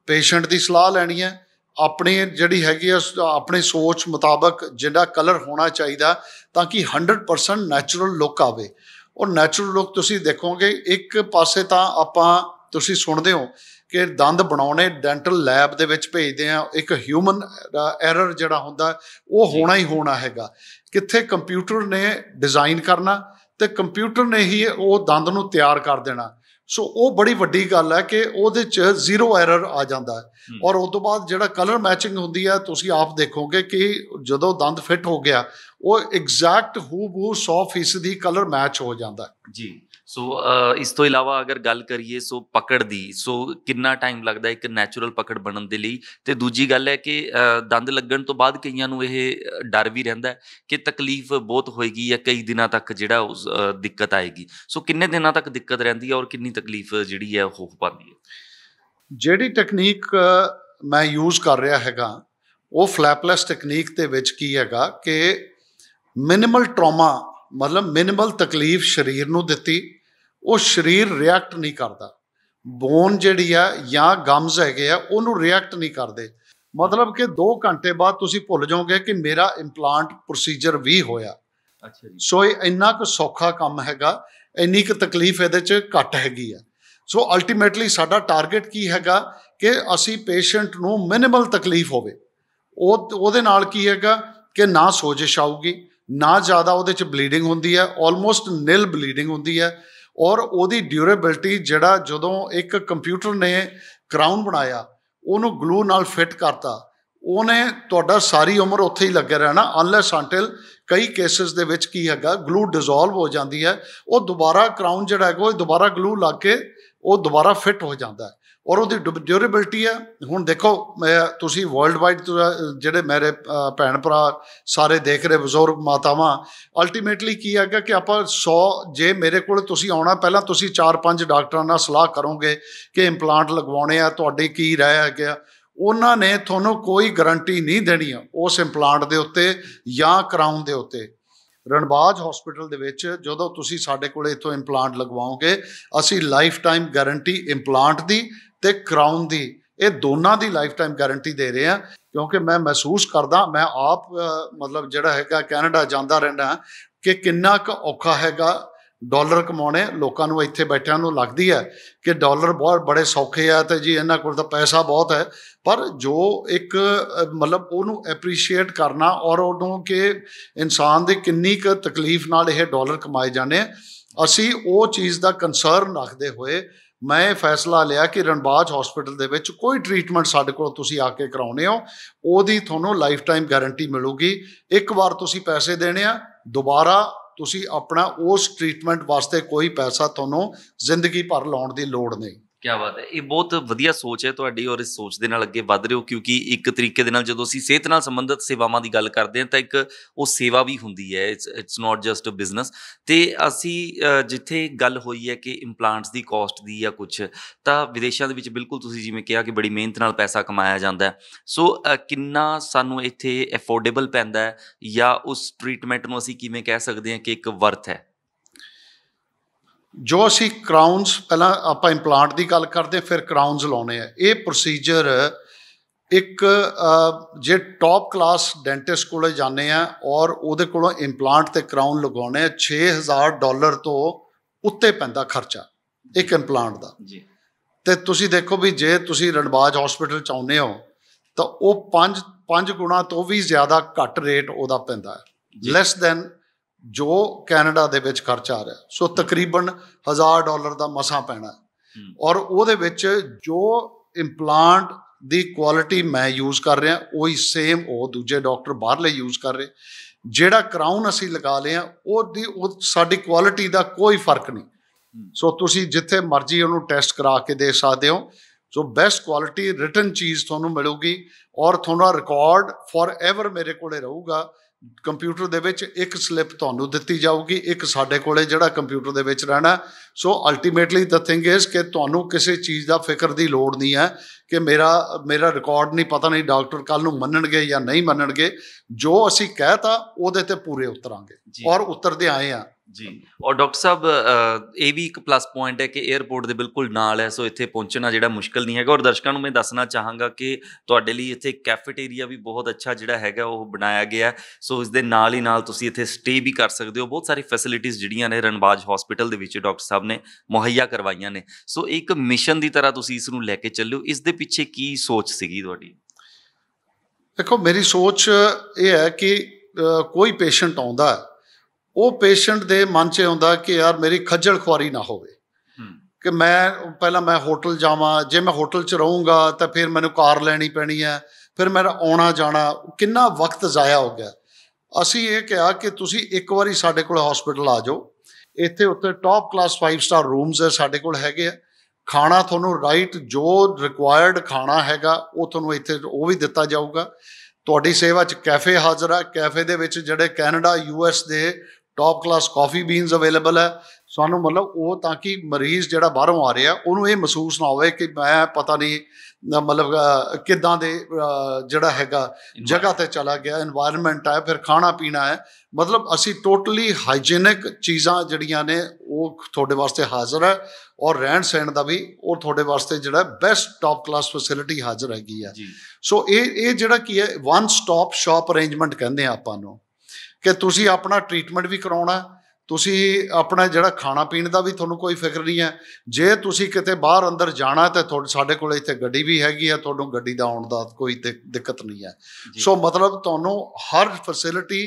ਪੇਸ਼ੈਂਟ ਦੀ ਸਲਾਹ ਲੈਣੀ ਹੈ ਆਪਣੇ ਜਿਹੜੀ ਹੈਗੀ ਆ ਆਪਣੇ ਸੋਚ ਮੁਤਾਬਕ ਜਿਹੜਾ ਕਲਰ ਹੋਣਾ ਚਾਹੀਦਾ ਤਾਂ ਕਿ 100% ਨੈਚੁਰਲ ਲੁੱਕ ਆਵੇ ਉਹ ਨੈਚੁਰਲ ਲੁੱਕ ਤੁਸੀਂ ਦੇਖੋਗੇ ਇੱਕ ਪਾਸੇ ਤਾਂ ਆਪਾਂ ਤੁਸੀਂ ਸੁਣਦੇ ਹੋ ਕਿ ਦੰਦ ਬਣਾਉਣੇ ਡੈਂਟਲ ਲੈਬ ਦੇ ਵਿੱਚ ਭੇਜਦੇ ਆ ਇੱਕ ਹਿਊਮਨ ਐਰਰ ਜਿਹੜਾ ਹੁੰਦਾ ਉਹ ਹੋਣਾ ਹੀ ਹੋਣਾ ਹੈਗਾ ਕਿੱਥੇ ਕੰਪਿਊਟਰ ਨੇ ਡਿਜ਼ਾਈਨ ਕਰਨਾ ਤੇ ਕੰਪਿਊਟਰ ਨੇ ਹੀ ਉਹ ਦੰਦ ਨੂੰ ਤਿਆਰ ਕਰ ਦੇਣਾ ਸੋ ਉਹ ਬੜੀ ਵੱਡੀ ਗੱਲ ਹੈ ਕਿ ਉਹਦੇ ਚ ਜ਼ੀਰੋ ਐਰਰ ਆ ਜਾਂਦਾ ਹੈ ਔਰ ਉਸ ਤੋਂ ਬਾਅਦ ਜਿਹੜਾ ਕਲਰ ਮੈਚਿੰਗ ਹੁੰਦੀ ਹੈ ਤੁਸੀਂ ਆਪ ਦੇਖੋਗੇ ਕਿ ਜਦੋਂ ਦੰਦ ਫਿੱਟ ਹੋ ਗਿਆ ਉਹ ਐਗਜ਼ੈਕਟ ਹੂ ਬੂ 100% ਕਲਰ ਮੈਚ ਹੋ ਜਾਂਦਾ ਜੀ ਸੋ ਇਸ ਤੋਂ ਇਲਾਵਾ ਅਗਰ ਗੱਲ ਕਰੀਏ ਸੋ ਪਕੜ ਦੀ ਸੋ ਕਿੰਨਾ ਟਾਈਮ ਲੱਗਦਾ ਇੱਕ ਨੈਚੁਰਲ ਪਕੜ ਬਣਨ ਦੇ ਲਈ ਤੇ ਦੂਜੀ ਗੱਲ ਹੈ ਕਿ ਦੰਦ ਲੱਗਣ ਤੋਂ ਬਾਅਦ ਕਈਆਂ ਨੂੰ ਇਹ ਡਰ ਵੀ ਰਹਿੰਦਾ ਕਿ ਤਕਲੀਫ ਬਹੁਤ ਹੋਏਗੀ ਜਾਂ ਕਈ ਦਿਨਾਂ ਤੱਕ ਜਿਹੜਾ ਉਸ ਦਿੱਕਤ ਆਏਗੀ ਸੋ ਕਿੰਨੇ ਦਿਨਾਂ ਤੱਕ ਦਿੱਕਤ ਰਹਿੰਦੀ ਹੈ ਔਰ ਕਿੰਨੀ ਤਕਲੀਫ ਜਿਹੜੀ ਹੈ ਹੋ ਪਾਉਂਦੀ ਹੈ ਜਿਹੜੀ ਟੈਕਨੀਕ ਮੈਂ ਯੂਜ਼ ਕਰ ਰਿਹਾ ਹੈਗਾ ਉਹ ਫਲੈਪਲੈਸ ਟੈਕਨੀਕ ਦੇ ਵਿੱਚ ਕੀ ਹੈਗਾ ਕਿ ਮਿਨਿਮਲ ਟਰਾਮਾ ਮਤਲਬ ਮਿਨਿਮਲ ਤਕਲੀਫ ਸਰੀਰ ਨੂੰ ਦਿੱਤੀ ਉਹ ਸਰੀਰ ਰਿਐਕਟ ਨਹੀਂ ਕਰਦਾ ਬੋਨ ਜਿਹੜੀ ਆ ਜਾਂ ਗਮਜ਼ ਹੈਗੇ ਆ ਉਹਨੂੰ ਰਿਐਕਟ ਨਹੀਂ ਕਰਦੇ ਮਤਲਬ ਕਿ 2 ਘੰਟੇ ਬਾਅਦ ਤੁਸੀਂ ਭੁੱਲ ਜਾਓਗੇ ਕਿ ਮੇਰਾ ਇੰਪਲਾਂਟ ਪ੍ਰੋਸੀਜਰ ਵੀ ਹੋਇਆ ਅੱਛਾ ਜੀ ਸੋ ਇਹ ਇੰਨਾ ਕੁ ਸੌਖਾ ਕੰਮ ਹੈਗਾ ਇੰਨੀ ਕੁ ਤਕਲੀਫ ਇਹਦੇ 'ਚ ਘੱਟ ਹੈਗੀ ਆ ਸੋ ਅਲਟੀਮੇਟਲੀ ਸਾਡਾ ਟਾਰਗੇਟ ਕੀ ਹੈਗਾ ਕਿ ਅਸੀਂ ਪੇਸ਼ੈਂਟ ਨੂੰ ਮਿਨਿਮਲ ਤਕਲੀਫ ਹੋਵੇ ਉਹ ਉਹਦੇ ਨਾਲ ਕੀ ਹੈਗਾ ਕਿ ਨਾ ਸੋਜਿਸ਼ ਆਊਗੀ ਨਾ ਜ਼ਿਆਦਾ ਉਹਦੇ 'ਚ ਬਲੀਡਿੰਗ ਹੁੰਦੀ ਹੈ ਆਲਮੋਸਟ ਨਿਲ ਬਲੀਡਿੰਗ ਹੁੰਦੀ ਹੈ ਔਰ ਉਹਦੀ ਡਿਊਰੇਬਿਲਟੀ ਜਿਹੜਾ ਜਦੋਂ ਇੱਕ ਕੰਪਿਊਟਰ ਨੇ ਕਰਾਊਨ ਬਣਾਇਆ ਉਹਨੂੰ ਗਲੂ ਨਾਲ ਫਿੱਟ ਕਰਤਾ ਉਹਨੇ ਤੁਹਾਡਾ ਸਾਰੀ ਉਮਰ ਉੱਥੇ ਹੀ ਲੱਗੇ ਰਹਿਣਾ ਅਨਲੈਸ ਅੰਟਿਲ ਕਈ ਕੇਸਸ ਦੇ ਵਿੱਚ ਕੀ ਹੈਗਾ ਗਲੂ ਡਿਸੋਲਵ ਹੋ ਜਾਂਦੀ ਹੈ ਉਹ ਦੁਬਾਰਾ ਕਰਾਊਨ ਜਿਹੜਾ ਹੈਗਾ ਉਹ ਦੁਬਾਰਾ ਗਲੂ ਲਾ ਕੇ ਉਹ ਦੁਬਾਰਾ ਫਿੱਟ ਹੋ ਜਾਂਦਾ ਹੈ ਔਰ ਉਹਦੀ ਡਿਊਰੇਬਿਲਟੀ ਆ ਹੁਣ ਦੇਖੋ ਤੁਸੀਂ ਵਰਲਡ ਵਾਈਡ ਜਿਹੜੇ ਮੇਰੇ ਭੈਣ ਭਰਾ ਸਾਰੇ ਦੇਖ ਰਹੇ ਬਜ਼ੁਰਗ ਮਾਤਾਵਾਂ ਅਲਟੀਮੇਟਲੀ ਕੀ ਆਗਾ ਕਿ ਆਪਾਂ 100 ਜੇ ਮੇਰੇ ਕੋਲ ਤੁਸੀਂ ਆਉਣਾ ਪਹਿਲਾਂ ਤੁਸੀਂ 4-5 ਡਾਕਟਰਾਂ ਨਾਲ ਸਲਾਹ ਕਰੋਗੇ ਕਿ ਇੰਪਲਾਂਟ ਲਗਵਾਉਣੇ ਆ ਤੁਹਾਡੇ ਕੀ ਰਹਿ ਗਿਆ ਉਹਨਾਂ ਨੇ ਤੁਹਾਨੂੰ ਕੋਈ ਗਾਰੰਟੀ ਨਹੀਂ ਦੇਣੀ ਉਸ ਇੰਪਲਾਂਟ ਦੇ ਉੱਤੇ ਜਾਂ ਕਰਾਉਣ ਦੇ ਉੱਤੇ ਰਣਬਾਜ ਹਸਪੀਟਲ ਦੇ ਵਿੱਚ ਜਦੋਂ ਤੁਸੀਂ ਸਾਡੇ ਕੋਲੇ ਇਥੋਂ ਇੰਪਲਾਂਟ ਲਗਵਾਓਗੇ ਅਸੀਂ ਲਾਈਫ ਟਾਈਮ ਗਾਰੰਟੀ ਇੰਪਲਾਂਟ ਦੀ ਤੇ ਕਰਾਉਣ ਦੀ ਇਹ ਦੋਨਾਂ ਦੀ ਲਾਈਫ ਟਾਈਮ ਗਾਰੰਟੀ ਦੇ ਰਹੇ ਆ ਕਿਉਂਕਿ ਮੈਂ ਮਹਿਸੂਸ ਕਰਦਾ ਮੈਂ ਆਪ ਮਤਲਬ ਜਿਹੜਾ ਹੈਗਾ ਕੈਨੇਡਾ ਜਾਂਦਾ ਰਹਿੰਦਾ ਕਿ ਕਿੰਨਾ ਕੁ ਔਖਾ ਹੈਗਾ ਡਾਲਰ ਕਮਾਉਣੇ ਲੋਕਾਂ ਨੂੰ ਇੱਥੇ ਬੈਠਿਆਂ ਨੂੰ ਲੱਗਦੀ ਹੈ ਕਿ ਡਾਲਰ ਬਹੁਤ ਬੜੇ ਸੌਖੇ ਆ ਤੇ ਜੀ ਇਹਨਾਂ ਕੋਲ ਤਾਂ ਪੈਸਾ ਬਹੁਤ ਹੈ ਪਰ ਜੋ ਇੱਕ ਮਤਲਬ ਉਹਨੂੰ ਐਪਰੀਸ਼ੀਏਟ ਕਰਨਾ ਔਰ ਉਹਨੂੰ ਕਿ ਇਨਸਾਨ ਦੇ ਕਿੰਨੀ ਕੁ ਤਕਲੀਫ ਨਾਲ ਇਹ ਡਾਲਰ ਕਮਾਏ ਜਾਂਦੇ ਅਸੀਂ ਉਹ ਚੀਜ਼ ਦਾ ਕੰਸਰਨ ਰੱਖਦੇ ਹੋਏ ਮੈਂ ਫੈਸਲਾ ਲਿਆ ਕਿ ਰਣਬਾਜ ਹਸਪੀਟਲ ਦੇ ਵਿੱਚ ਕੋਈ ਟ੍ਰੀਟਮੈਂਟ ਸਾਡੇ ਕੋਲ ਤੁਸੀਂ ਆ ਕੇ ਕਰਾਉਨੇ ਹੋ ਉਹਦੀ ਤੁਹਾਨੂੰ ਲਾਈਫ ਟਾਈਮ ਗਾਰੰਟੀ ਮਿਲੂਗੀ ਇੱਕ ਵਾਰ ਤੁਸੀਂ ਪੈਸੇ ਦੇਣੇ ਆ ਦੁਬਾਰਾ ਤੁਸੀਂ ਆਪਣਾ ਉਸ ਟ੍ਰੀਟਮੈਂਟ ਵਾਸਤੇ ਕੋਈ ਪੈਸਾ ਤੁਹਾਨੂੰ ਜ਼ਿੰਦਗੀ ਭਰ ਲਾਉਣ ਦੀ ਲੋੜ ਨਹੀਂ ਕੀ ਬਾਤ ਹੈ ਇਹ ਬਹੁਤ ਵਧੀਆ ਸੋਚ ਹੈ ਤੁਹਾਡੀ ਔਰ ਇਸ ਸੋਚ ਦੇ ਨਾਲ ਅੱਗੇ ਵਧ ਰਹੇ ਹੋ ਕਿਉਂਕਿ ਇੱਕ ਤਰੀਕੇ ਦੇ ਨਾਲ ਜਦੋਂ ਅਸੀਂ ਸਿਹਤ ਨਾਲ ਸੰਬੰਧਿਤ ਸੇਵਾਵਾਂ ਦੀ ਗੱਲ ਕਰਦੇ ਹਾਂ ਤਾਂ ਇੱਕ ਉਹ ਸੇਵਾ ਵੀ ਹੁੰਦੀ ਹੈ it's not just a business ਤੇ ਅਸੀਂ ਜਿੱਥੇ ਗੱਲ ਹੋਈ ਹੈ ਕਿ ਇੰਪਲਾਂਟਸ ਦੀ ਕਾਸਟ ਦੀ ਜਾਂ ਕੁਝ ਤਾਂ ਵਿਦੇਸ਼ਾਂ ਦੇ ਵਿੱਚ ਬਿਲਕੁਲ ਤੁਸੀਂ ਜਿਵੇਂ ਕਿਹਾ ਕਿ ਬੜੀ ਮਿਹਨਤ ਨਾਲ ਪੈਸਾ ਕਮਾਇਆ ਜਾਂਦਾ ਹੈ ਸੋ ਕਿੰਨਾ ਸਾਨੂੰ ਇੱਥੇ ਅਫੋਰਡੇਬਲ ਪੈਂਦਾ ਹੈ ਜਾਂ ਉਸ ਟ੍ਰੀਟਮੈਂਟ ਨੂੰ ਅਸੀਂ ਕਿਵੇਂ ਕਹਿ ਸਕਦੇ ਹਾਂ ਕਿ ਇੱਕ ਵਰਥ ਹੈ ਜੋ ਅਸੀਂ ਕਰਾਊਨਸ ਪਹਿਲਾਂ ਆਪਾਂ ਇੰਪਲਾਂਟ ਦੀ ਗੱਲ ਕਰਦੇ ਫਿਰ ਕਰਾਊਨਸ ਲਾਉਨੇ ਆ ਇਹ ਪ੍ਰੋਸੀਜਰ ਇੱਕ ਜੇ ਟਾਪ ਕਲਾਸ ਡੈਂਟਿਸਟ ਕੋਲੇ ਜਾਂਦੇ ਆ ਔਰ ਉਹਦੇ ਕੋਲੋਂ ਇੰਪਲਾਂਟ ਤੇ ਕਰਾਊਨ ਲਗਾਉਣੇ ਆ 6000 ਡਾਲਰ ਤੋਂ ਉੱਤੇ ਪੈਂਦਾ ਖਰਚਾ ਇੱਕ ਇੰਪਲਾਂਟ ਦਾ ਜੀ ਤੇ ਤੁਸੀਂ ਦੇਖੋ ਵੀ ਜੇ ਤੁਸੀਂ ਰਣਬਾਜ ਹਸਪੀਟਲ ਚ ਆਉਨੇ ਹੋ ਤਾਂ ਉਹ 5 5 ਗੁਣਾ ਤੋਂ ਵੀ ਜ਼ਿਆਦਾ ਘੱਟ ਰੇਟ ਉਹਦਾ ਪੈਂਦਾ ਹੈ ਲੈਸ ਦੈਨ ਜੋ ਕੈਨੇਡਾ ਦੇ ਵਿੱਚ ਖਰਚਾ ਆ ਰਿਹਾ ਸੋ ਤਕਰੀਬਨ 1000 ਡਾਲਰ ਦਾ ਮਸਾ ਪੈਣਾ ਔਰ ਉਹਦੇ ਵਿੱਚ ਜੋ ਇੰਪਲਾਂਟ ਦੀ ਕੁਆਲਿਟੀ ਮੈਂ ਯੂਜ਼ ਕਰ ਰਿਹਾ ਉਹੀ ਸੇਮ ਉਹ ਦੂਜੇ ਡਾਕਟਰ ਬਾਹਰਲੇ ਯੂਜ਼ ਕਰ ਰਹੇ ਜਿਹੜਾ ਕਰਾਊਨ ਅਸੀਂ ਲਗਾ ਲਿਆ ਉਹਦੀ ਉਹ ਸਾਡੀ ਕੁਆਲਿਟੀ ਦਾ ਕੋਈ ਫਰਕ ਨਹੀਂ ਸੋ ਤੁਸੀਂ ਜਿੱਥੇ ਮਰਜ਼ੀ ਉਹਨੂੰ ਟੈਸਟ ਕਰਾ ਕੇ ਦੇ ਸਕਦੇ ਹੋ ਸੋ ਬੈਸਟ ਕੁਆਲਿਟੀ ਰਿਟਨ ਚੀਜ਼ ਤੁਹਾਨੂੰ ਮਿਲੂਗੀ ਔਰ ਤੁਹਾਡਾ ਰਿਕਾਰਡ ਫੋਰ ਐਵਰ ਮੇਰੇ ਕੋਲੇ ਰਹੂਗਾ ਕੰਪਿਊਟਰ ਦੇ ਵਿੱਚ ਇੱਕ ਸਲਿੱਪ ਤੁਹਾਨੂੰ ਦਿੱਤੀ ਜਾਊਗੀ ਇੱਕ ਸਾਡੇ ਕੋਲੇ ਜਿਹੜਾ ਕੰਪਿਊਟਰ ਦੇ ਵਿੱਚ ਰਹਿਣਾ so ultimately the thing is ਕਿ ਤੁਹਾਨੂੰ ਕਿਸੇ ਚੀਜ਼ ਦਾ ਫਿਕਰ ਦੀ ਲੋੜ ਨਹੀਂ ਹੈ ਕਿ ਮੇਰਾ ਮੇਰਾ ਰਿਕਾਰਡ ਨਹੀਂ ਪਤਾ ਨਹੀਂ ਡਾਕਟਰ ਕੱਲ ਨੂੰ ਮੰਨਣਗੇ ਜਾਂ ਨਹੀਂ ਮੰਨਣਗੇ ਜੋ ਅਸੀਂ ਕਹਿਤਾ ਉਹਦੇ ਤੇ ਪੂਰੇ ਉਤਰਾਂਗੇ ਔਰ ਉਤਰਦੇ ਆਏ ਆ ਜੀ ਔਰ ਡਾਕਟਰ ਸਾਹਿਬ ਇਹ ਵੀ ਇੱਕ ਪਲੱਸ ਪੁਆਇੰਟ ਹੈ ਕਿ 에어ਪੋਰਟ ਦੇ ਬਿਲਕੁਲ ਨਾਲ ਹੈ ਸੋ ਇੱਥੇ ਪਹੁੰਚਣਾ ਜਿਹੜਾ ਮੁਸ਼ਕਲ ਨਹੀਂ ਹੈਗਾ ਔਰ ਦਰਸ਼ਕਾਂ ਨੂੰ ਮੈਂ ਦੱਸਣਾ ਚਾਹਾਂਗਾ ਕਿ ਤੁਹਾਡੇ ਲਈ ਇੱਥੇ ਕੈਫੇਟੇਰੀਆ ਵੀ ਬਹੁਤ ਅੱਛਾ ਜਿਹੜਾ ਹੈਗਾ ਉਹ ਬਣਾਇਆ ਗਿਆ ਸੋ ਇਸ ਦੇ ਨਾਲ ਹੀ ਨਾਲ ਤੁਸੀਂ ਇੱਥੇ ਸਟੇ ਵੀ ਕਰ ਸਕਦੇ ਹੋ ਬਹੁਤ ਸਾਰੀ ਫੈਸਿਲਿਟੀਆਂ ਜਿਹੜੀਆਂ ਨੇ ਰਣਬਾਜ ਹਸਪੀਟਲ ਦੇ ਵਿੱਚ ਡਾਕਟਰ ਸਾਹਿਬ ਨੇ ਮੁਹੱਈਆ ਕਰਵਾਈਆਂ ਨੇ ਸੋ ਇੱਕ ਮਿਸ਼ਨ ਦੀ ਤਰ੍ਹਾਂ ਤੁਸੀਂ ਇਸ ਨੂੰ ਲੈ ਕੇ ਚੱਲਿਓ ਇਸ ਦੇ ਪਿੱਛੇ ਕੀ ਸੋਚ ਸੀਗੀ ਤੁਹਾਡੀ ਦੇਖੋ ਮੇਰੀ ਸੋਚ ਇਹ ਹੈ ਕਿ ਕੋਈ ਪੇਸ਼ੈਂਟ ਆਉਂਦਾ ਹੈ ਉਹ ਪੇਸ਼ੈਂਟ ਦੇ ਮਨ 'ਚ ਆਉਂਦਾ ਕਿ ਯਾਰ ਮੇਰੀ ਖੱਜਲ ਖੁਆਰੀ ਨਾ ਹੋਵੇ ਕਿ ਮੈਂ ਪਹਿਲਾਂ ਮੈਂ ਹੋਟਲ ਜਾਵਾਂ ਜੇ ਮੈਂ ਹੋਟਲ 'ਚ ਰਹੂੰਗਾ ਤਾਂ ਫਿਰ ਮੈਨੂੰ ਕਾਰ ਲੈਣੀ ਪੈਣੀ ਹੈ ਫਿਰ ਮੇਰਾ ਆਉਣਾ ਜਾਣਾ ਕਿੰਨਾ ਵਕਤ ਜ਼ਾਇਆ ਹੋ ਗਿਆ ਅਸੀਂ ਇਹ ਕਿਹਾ ਕਿ ਤੁਸੀਂ ਇੱਕ ਵਾਰੀ ਸਾਡੇ ਕੋਲ ਹਸਪੀਟਲ ਆ ਜਾਓ ਇੱਥੇ ਉੱਤੇ ਟਾਪ ਕਲਾਸ 5 ਸਟਾਰ ਰੂਮਸ ਹੈ ਸਾਡੇ ਕੋਲ ਹੈਗੇ ਆ ਖਾਣਾ ਤੁਹਾਨੂੰ ਰਾਈਟ ਜੋ ਰਿਕੁਆਇਰਡ ਖਾਣਾ ਹੈਗਾ ਉਹ ਤੁਹਾਨੂੰ ਇੱਥੇ ਉਹ ਵੀ ਦਿੱਤਾ ਜਾਊਗਾ ਤੁਹਾਡੀ ਸੇਵਾ 'ਚ ਕੈਫੇ ਹਾਜ਼ਰ ਆ ਕੈਫੇ ਦੇ ਵਿੱਚ ਜਿਹੜੇ ਕੈਨੇਡਾ ਯੂਐਸ ਦੇ top class coffee beans available ਹੈ ਸਾਨੂੰ ਮਤਲਬ ਉਹ ਤਾਂ ਕਿ ਮਰੀਜ਼ ਜਿਹੜਾ ਬਾਹਰੋਂ ਆ ਰਿਹਾ ਉਹਨੂੰ ਇਹ ਮਹਿਸੂਸ ਨਾ ਹੋਵੇ ਕਿ ਮੈਂ ਪਤਾ ਨਹੀਂ ਮਤਲਬ ਕਿਦਾਂ ਦੇ ਜਿਹੜਾ ਹੈਗਾ ਜਗ੍ਹਾ ਤੇ ਚਲਾ ਗਿਆ এনवायरमेंट ਹੈ ਫਿਰ ਖਾਣਾ ਪੀਣਾ ਹੈ ਮਤਲਬ ਅਸੀਂ ਟੋਟਲੀ ਹਾਈਜੀਨਿਕ ਚੀਜ਼ਾਂ ਜਿਹੜੀਆਂ ਨੇ ਉਹ ਤੁਹਾਡੇ ਵਾਸਤੇ ਹਾਜ਼ਰ ਹੈ ਔਰ ਰਹਿਣ ਸਹਿਣ ਦਾ ਵੀ ਉਹ ਤੁਹਾਡੇ ਵਾਸਤੇ ਜਿਹੜਾ ਬੈਸਟ ਟਾਪ ਕਲਾਸ ਫੈਸਿਲਿਟੀ ਹਾਜ਼ਰ ਹੈਗੀ ਹੈ ਸੋ ਇਹ ਇਹ ਜਿਹੜਾ ਕੀ ਹੈ ਵਨ ਸਟਾਪ ਸ਼ਾਪ ਅਰੇਂਜਮੈਂਟ ਕਹਿੰਦੇ ਆ ਆਪਾਂ ਨੂੰ ਕਿ ਤੁਸੀਂ ਆਪਣਾ ਟ੍ਰੀਟਮੈਂਟ ਵੀ ਕਰਾਉਣਾ ਤੁਸੀਂ ਆਪਣਾ ਜਿਹੜਾ ਖਾਣਾ ਪੀਣ ਦਾ ਵੀ ਤੁਹਾਨੂੰ ਕੋਈ ਫਿਕਰ ਨਹੀਂ ਹੈ ਜੇ ਤੁਸੀਂ ਕਿਤੇ ਬਾਹਰ ਅੰਦਰ ਜਾਣਾ ਤੇ ਤੁਹਾਡੇ ਸਾਡੇ ਕੋਲ ਇੱਥੇ ਗੱਡੀ ਵੀ ਹੈਗੀ ਆ ਤੁਹਾਨੂੰ ਗੱਡੀ ਦਾ ਆਉਣ ਦਾ ਕੋਈ ਦਿੱਕਤ ਨਹੀਂ ਹੈ ਸੋ ਮਤਲਬ ਤੁਹਾਨੂੰ ਹਰ ਫੈਸਿਲਿਟੀ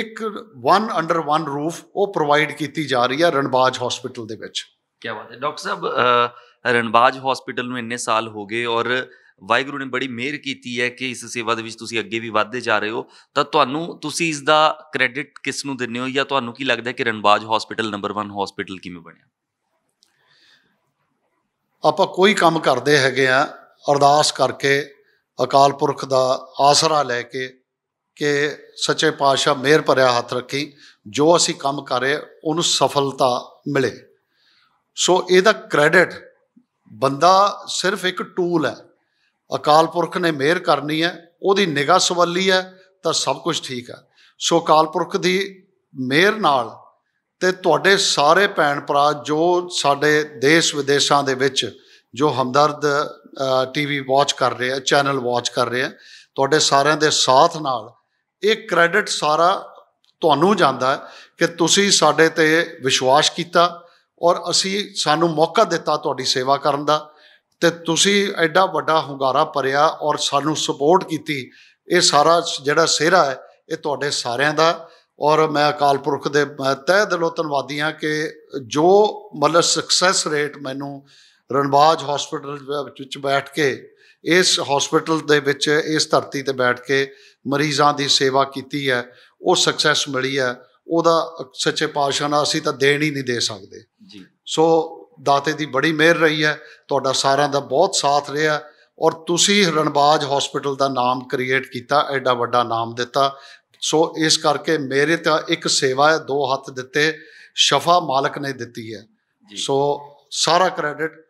ਇੱਕ ਵਨ ਅੰਡਰ ਵਨ ਰੂਫ ਉਹ ਪ੍ਰੋਵਾਈਡ ਕੀਤੀ ਜਾ ਰਹੀ ਹੈ ਰਣਬਾਜ ਹਸਪੀਟਲ ਦੇ ਵਿੱਚ ਕੀ ਬਾਤ ਹੈ ਡਾਕਟਰ ਸਾਹਿਬ ਰਣਬਾਜ ਹਸਪੀਟਲ ਨੂੰ ਇੰਨੇ ਸਾਲ ਹੋ ਗਏ ਔਰ ਵਾਹਿਗੁਰੂ ਨੇ ਬੜੀ ਮਿਹਰ ਕੀਤੀ ਹੈ ਕਿ ਇਸ ਸੇਵਾ ਦੇ ਵਿੱਚ ਤੁਸੀਂ ਅੱਗੇ ਵੀ ਵਧਦੇ ਜਾ ਰਹੇ ਹੋ ਤਾਂ ਤੁਹਾਨੂੰ ਤੁਸੀਂ ਇਸ ਦਾ ਕ੍ਰੈਡਿਟ ਕਿਸ ਨੂੰ ਦਿੰਨੇ ਹੋ ਜਾਂ ਤੁਹਾਨੂੰ ਕੀ ਲੱਗਦਾ ਕਿ ਰਣਬਾਜ ਹਸਪੀਟਲ ਨੰਬਰ 1 ਹਸਪੀਟਲ ਕਿਵੇਂ ਬਣਿਆ ਆਪਾਂ ਕੋਈ ਕੰਮ ਕਰਦੇ ਹੈਗੇ ਆ ਅਰਦਾਸ ਕਰਕੇ ਅਕਾਲ ਪੁਰਖ ਦਾ ਆਸਰਾ ਲੈ ਕੇ ਕਿ ਸੱਚੇ ਪਾਤਸ਼ਾਹ ਮਿਹਰ ਭਰਿਆ ਹੱਥ ਰੱਖੀ ਜੋ ਅਸੀਂ ਕੰਮ ਕਰੇ ਉਹਨੂੰ ਸਫਲਤਾ ਮਿਲੇ ਸੋ ਇਹਦਾ ਕ੍ਰੈਡਿਟ ਬੰਦਾ ਸਿਰਫ ਇੱਕ ਟੂਲ ਹੈ ਅਕਾਲ ਪੁਰਖ ਨੇ ਮਿਹਰ ਕਰਨੀ ਹੈ ਉਹਦੀ ਨਿਗਾਹ ਸਵੱਲੀ ਹੈ ਤਾਂ ਸਭ ਕੁਝ ਠੀਕ ਹੈ ਸੋ ਅਕਾਲ ਪੁਰਖ ਦੀ ਮਿਹਰ ਨਾਲ ਤੇ ਤੁਹਾਡੇ ਸਾਰੇ ਭੈਣ ਭਰਾ ਜੋ ਸਾਡੇ ਦੇਸ਼ ਵਿਦੇਸ਼ਾਂ ਦੇ ਵਿੱਚ ਜੋ ਹਮਦਰਦ ਟੀਵੀ ਵਾਚ ਕਰ ਰਹੇ ਆ ਚੈਨਲ ਵਾਚ ਕਰ ਰਹੇ ਆ ਤੁਹਾਡੇ ਸਾਰਿਆਂ ਦੇ ਸਾਥ ਨਾਲ ਇਹ ਕ੍ਰੈਡਿਟ ਸਾਰਾ ਤੁਹਾਨੂੰ ਜਾਂਦਾ ਕਿ ਤੁਸੀਂ ਸਾਡੇ ਤੇ ਵਿਸ਼ਵਾਸ ਕੀਤਾ ਔਰ ਅਸੀਂ ਸਾਨੂੰ ਮੌਕਾ ਦਿੱਤਾ ਤੁਹਾਡੀ ਸੇਵਾ ਕਰਨ ਦਾ ਤੇ ਤੁਸੀਂ ਐਡਾ ਵੱਡਾ ਹੁੰਗਾਰਾ ਭਰਿਆ ਔਰ ਸਾਨੂੰ ਸਪੋਰਟ ਕੀਤੀ ਇਹ ਸਾਰਾ ਜਿਹੜਾ ਸਿਹਰਾ ਹੈ ਇਹ ਤੁਹਾਡੇ ਸਾਰਿਆਂ ਦਾ ਔਰ ਮੈਂ ਅਕਾਲ ਪੁਰਖ ਦੇ ਤਹਿ ਦਿਲੋਂ ਧੰਨਵਾਦੀ ਹਾਂ ਕਿ ਜੋ ਮਤਲਬ ਸਕਸੈਸ ਰੇਟ ਮੈਨੂੰ ਰਣਬਾਜ ਹਸਪੀਟਲ ਵਿੱਚ ਬੈਠ ਕੇ ਇਸ ਹਸਪੀਟਲ ਦੇ ਵਿੱਚ ਇਸ ਧਰਤੀ ਤੇ ਬੈਠ ਕੇ ਮਰੀਜ਼ਾਂ ਦੀ ਸੇਵਾ ਕੀਤੀ ਹੈ ਉਹ ਸਕਸੈਸ ਮਿਲੀ ਹੈ ਉਹਦਾ ਸੱਚੇ ਪਾਤਸ਼ਾਹ ਨਾਲ ਅਸੀਂ ਤਾਂ ਦੇਣ ਹੀ ਨਹੀਂ ਦੇ ਸਕਦੇ ਜੀ ਸੋ ਦਾਤੇ ਦੀ ਬੜੀ ਮਿਹਰ ਰਹੀ ਹੈ ਤੁਹਾਡਾ ਸਾਰਿਆਂ ਦਾ ਬਹੁਤ ਸਾਥ ਰਿਹਾ ਔਰ ਤੁਸੀਂ ਰਣਬਾਜ ਹਸਪੀਟਲ ਦਾ ਨਾਮ ਕ੍ਰੀਏਟ ਕੀਤਾ ਐਡਾ ਵੱਡਾ ਨਾਮ ਦਿੱਤਾ ਸੋ ਇਸ ਕਰਕੇ ਮੇਰੇ ਤਾਂ ਇੱਕ ਸੇਵਾ ਹੈ ਦੋ ਹੱਥ ਦਿੱਤੇ ਸ਼ਫਾ ਮਾਲਕ ਨੇ ਦਿੱਤੀ ਹੈ ਸੋ ਸਾਰਾ ਕ੍ਰੈਡਿਟ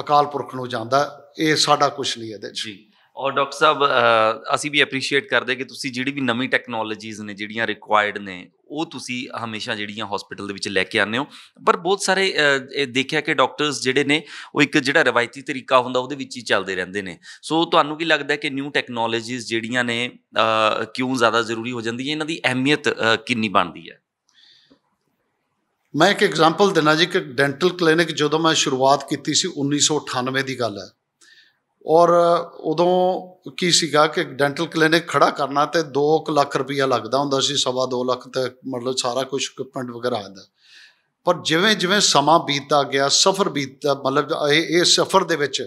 ਅਕਾਲ ਪੁਰਖ ਨੂੰ ਜਾਂਦਾ ਇਹ ਸਾਡਾ ਕੁਝ ਨਹੀਂ ਇਹਦੇ ਜੀ ਔਰ ਡਾਕਟਰ ਸਾਹਿਬ ਅਸੀਂ ਵੀ ਅਪਰੀਸ਼ੀਏਟ ਕਰਦੇ ਕਿ ਤੁਸੀਂ ਜਿਹੜੀ ਵੀ ਨਵੀਂ ਟੈਕਨੋਲੋਜੀਜ਼ ਨੇ ਜਿਹੜੀਆਂ ਰਿਕੁਆਇਰਡ ਨੇ ਉਹ ਤੁਸੀਂ ਹਮੇਸ਼ਾ ਜਿਹੜੀਆਂ ਹਸਪੀਟਲ ਦੇ ਵਿੱਚ ਲੈ ਕੇ ਆਉਂਦੇ ਹੋ ਪਰ ਬਹੁਤ ਸਾਰੇ ਇਹ ਦੇਖਿਆ ਕਿ ਡਾਕਟਰਸ ਜਿਹੜੇ ਨੇ ਉਹ ਇੱਕ ਜਿਹੜਾ ਰਵਾਇਤੀ ਤਰੀਕਾ ਹੁੰਦਾ ਉਹਦੇ ਵਿੱਚ ਹੀ ਚੱਲਦੇ ਰਹਿੰਦੇ ਨੇ ਸੋ ਤੁਹਾਨੂੰ ਕੀ ਲੱਗਦਾ ਕਿ ਨਿਊ ਟੈਕਨੋਲੋਜੀਜ਼ ਜਿਹੜੀਆਂ ਨੇ ਕਿਉਂ ਜ਼ਿਆਦਾ ਜ਼ਰੂਰੀ ਹੋ ਜਾਂਦੀ ਹੈ ਇਹਨਾਂ ਦੀ ਅਹਿਮੀਅਤ ਕਿੰਨੀ ਬਣਦੀ ਹੈ ਮੈਂ ਇੱਕ ਐਗਜ਼ਾਮਪਲ ਦੇਣਾ ਜੀ ਕਿ ਡੈਂਟਲ ਕਲੀਨਿਕ ਜਦੋਂ ਮੈਂ ਸ਼ੁਰੂਆਤ ਕੀਤੀ ਸੀ 1998 ਦੀ ਗੱਲ ਹੈ ਔਰ ਉਦੋਂ ਕੀ ਸੀਗਾ ਕਿ ਡੈਂਟਲ ਕਲੀਨਿਕ ਖੜਾ ਕਰਨਾ ਤੇ 2 ਲੱਖ ਰੁਪਇਆ ਲੱਗਦਾ ਹੁੰਦਾ ਸੀ ਸਵਾ 2 ਲੱਖ ਤੇ ਮਤਲਬ ਸਾਰਾ ਕੁਝ ਇਕਵਿਪਮੈਂਟ ਵਗੈਰਾ ਆਦਾ ਪਰ ਜਿਵੇਂ ਜਿਵੇਂ ਸਮਾਂ ਬੀਤਦਾ ਗਿਆ ਸਫ਼ਰ ਬੀਤਦਾ ਮਤਲਬ ਇਹ ਇਹ ਸਫ਼ਰ ਦੇ ਵਿੱਚ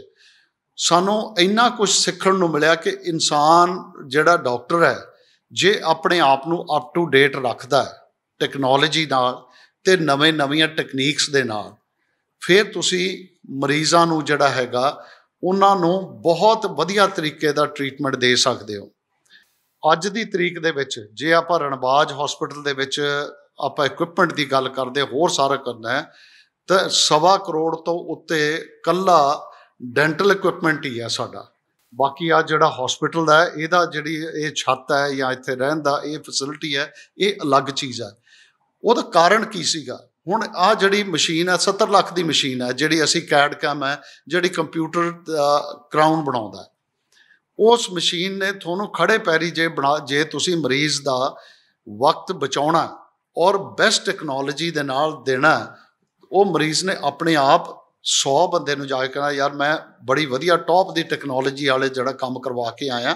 ਸਾਨੂੰ ਇੰਨਾ ਕੁਝ ਸਿੱਖਣ ਨੂੰ ਮਿਲਿਆ ਕਿ ਇਨਸਾਨ ਜਿਹੜਾ ਡਾਕਟਰ ਹੈ ਜੇ ਆਪਣੇ ਆਪ ਨੂੰ ਅਪ ਟੂ ਡੇਟ ਰੱਖਦਾ ਹੈ ਟੈਕਨੋਲੋਜੀ ਨਾਲ ਤੇ ਨਵੇਂ ਨਵੀਆਂ ਟੈਕਨੀਕਸ ਦੇ ਨਾਲ ਫਿਰ ਤੁਸੀਂ ਮਰੀਜ਼ਾਂ ਨੂੰ ਜਿਹੜਾ ਹੈਗਾ ਉਹਨਾਂ ਨੂੰ ਬਹੁਤ ਵਧੀਆ ਤਰੀਕੇ ਦਾ ਟ੍ਰੀਟਮੈਂਟ ਦੇ ਸਕਦੇ ਹੋ ਅੱਜ ਦੀ ਤਰੀਕ ਦੇ ਵਿੱਚ ਜੇ ਆਪਾਂ ਰਣਬਾਜ ਹਸਪੀਟਲ ਦੇ ਵਿੱਚ ਆਪਾਂ ਇਕਵਿਪਮੈਂਟ ਦੀ ਗੱਲ ਕਰਦੇ ਹੋਰ ਸਾਰਾ ਕਰਨਾ ਹੈ ਤਾਂ ਸਵਾ ਕਰੋੜ ਤੋਂ ਉੱਤੇ ਕੱਲਾ ਡੈਂਟਲ ਇਕਵਿਪਮੈਂਟ ਹੀ ਆ ਸਾਡਾ ਬਾਕੀ ਆ ਜਿਹੜਾ ਹਸਪੀਟਲ ਦਾ ਇਹਦਾ ਜਿਹੜੀ ਇਹ ਛੱਤ ਹੈ ਜਾਂ ਇੱਥੇ ਰਹਿਣ ਦਾ ਇਹ ਫੈਸਿਲਿਟੀ ਹੈ ਇਹ ਅਲੱਗ ਚੀਜ਼ ਹੈ ਉਹਦਾ ਕਾਰਨ ਕੀ ਸੀਗਾ ਹੁਣ ਆ ਜਿਹੜੀ ਮਸ਼ੀਨ ਆ 70 ਲੱਖ ਦੀ ਮਸ਼ੀਨ ਆ ਜਿਹੜੀ ਅਸੀਂ ਕੈਡ ਕਮ ਹੈ ਜਿਹੜੀ ਕੰਪਿਊਟਰ ਕਰਾਊਨ ਬਣਾਉਂਦਾ ਉਸ ਮਸ਼ੀਨ ਨੇ ਤੁਹਾਨੂੰ ਖੜੇ ਪੈਰੀ ਜੇ ਬਣਾ ਜੇ ਤੁਸੀਂ ਮਰੀਜ਼ ਦਾ ਵਕਤ ਬਚਾਉਣਾ ਔਰ ਬੈਸਟ ਟੈਕਨੋਲੋਜੀ ਦੇ ਨਾਲ ਦੇਣਾ ਉਹ ਮਰੀਜ਼ ਨੇ ਆਪਣੇ ਆਪ 100 ਬੰਦੇ ਨੂੰ ਜਾ ਕੇ ਕਹਣਾ ਯਾਰ ਮੈਂ ਬੜੀ ਵਧੀਆ ਟੌਪ ਦੀ ਟੈਕਨੋਲੋਜੀ ਵਾਲੇ ਜਿਹੜਾ ਕੰਮ ਕਰਵਾ ਕੇ ਆਇਆ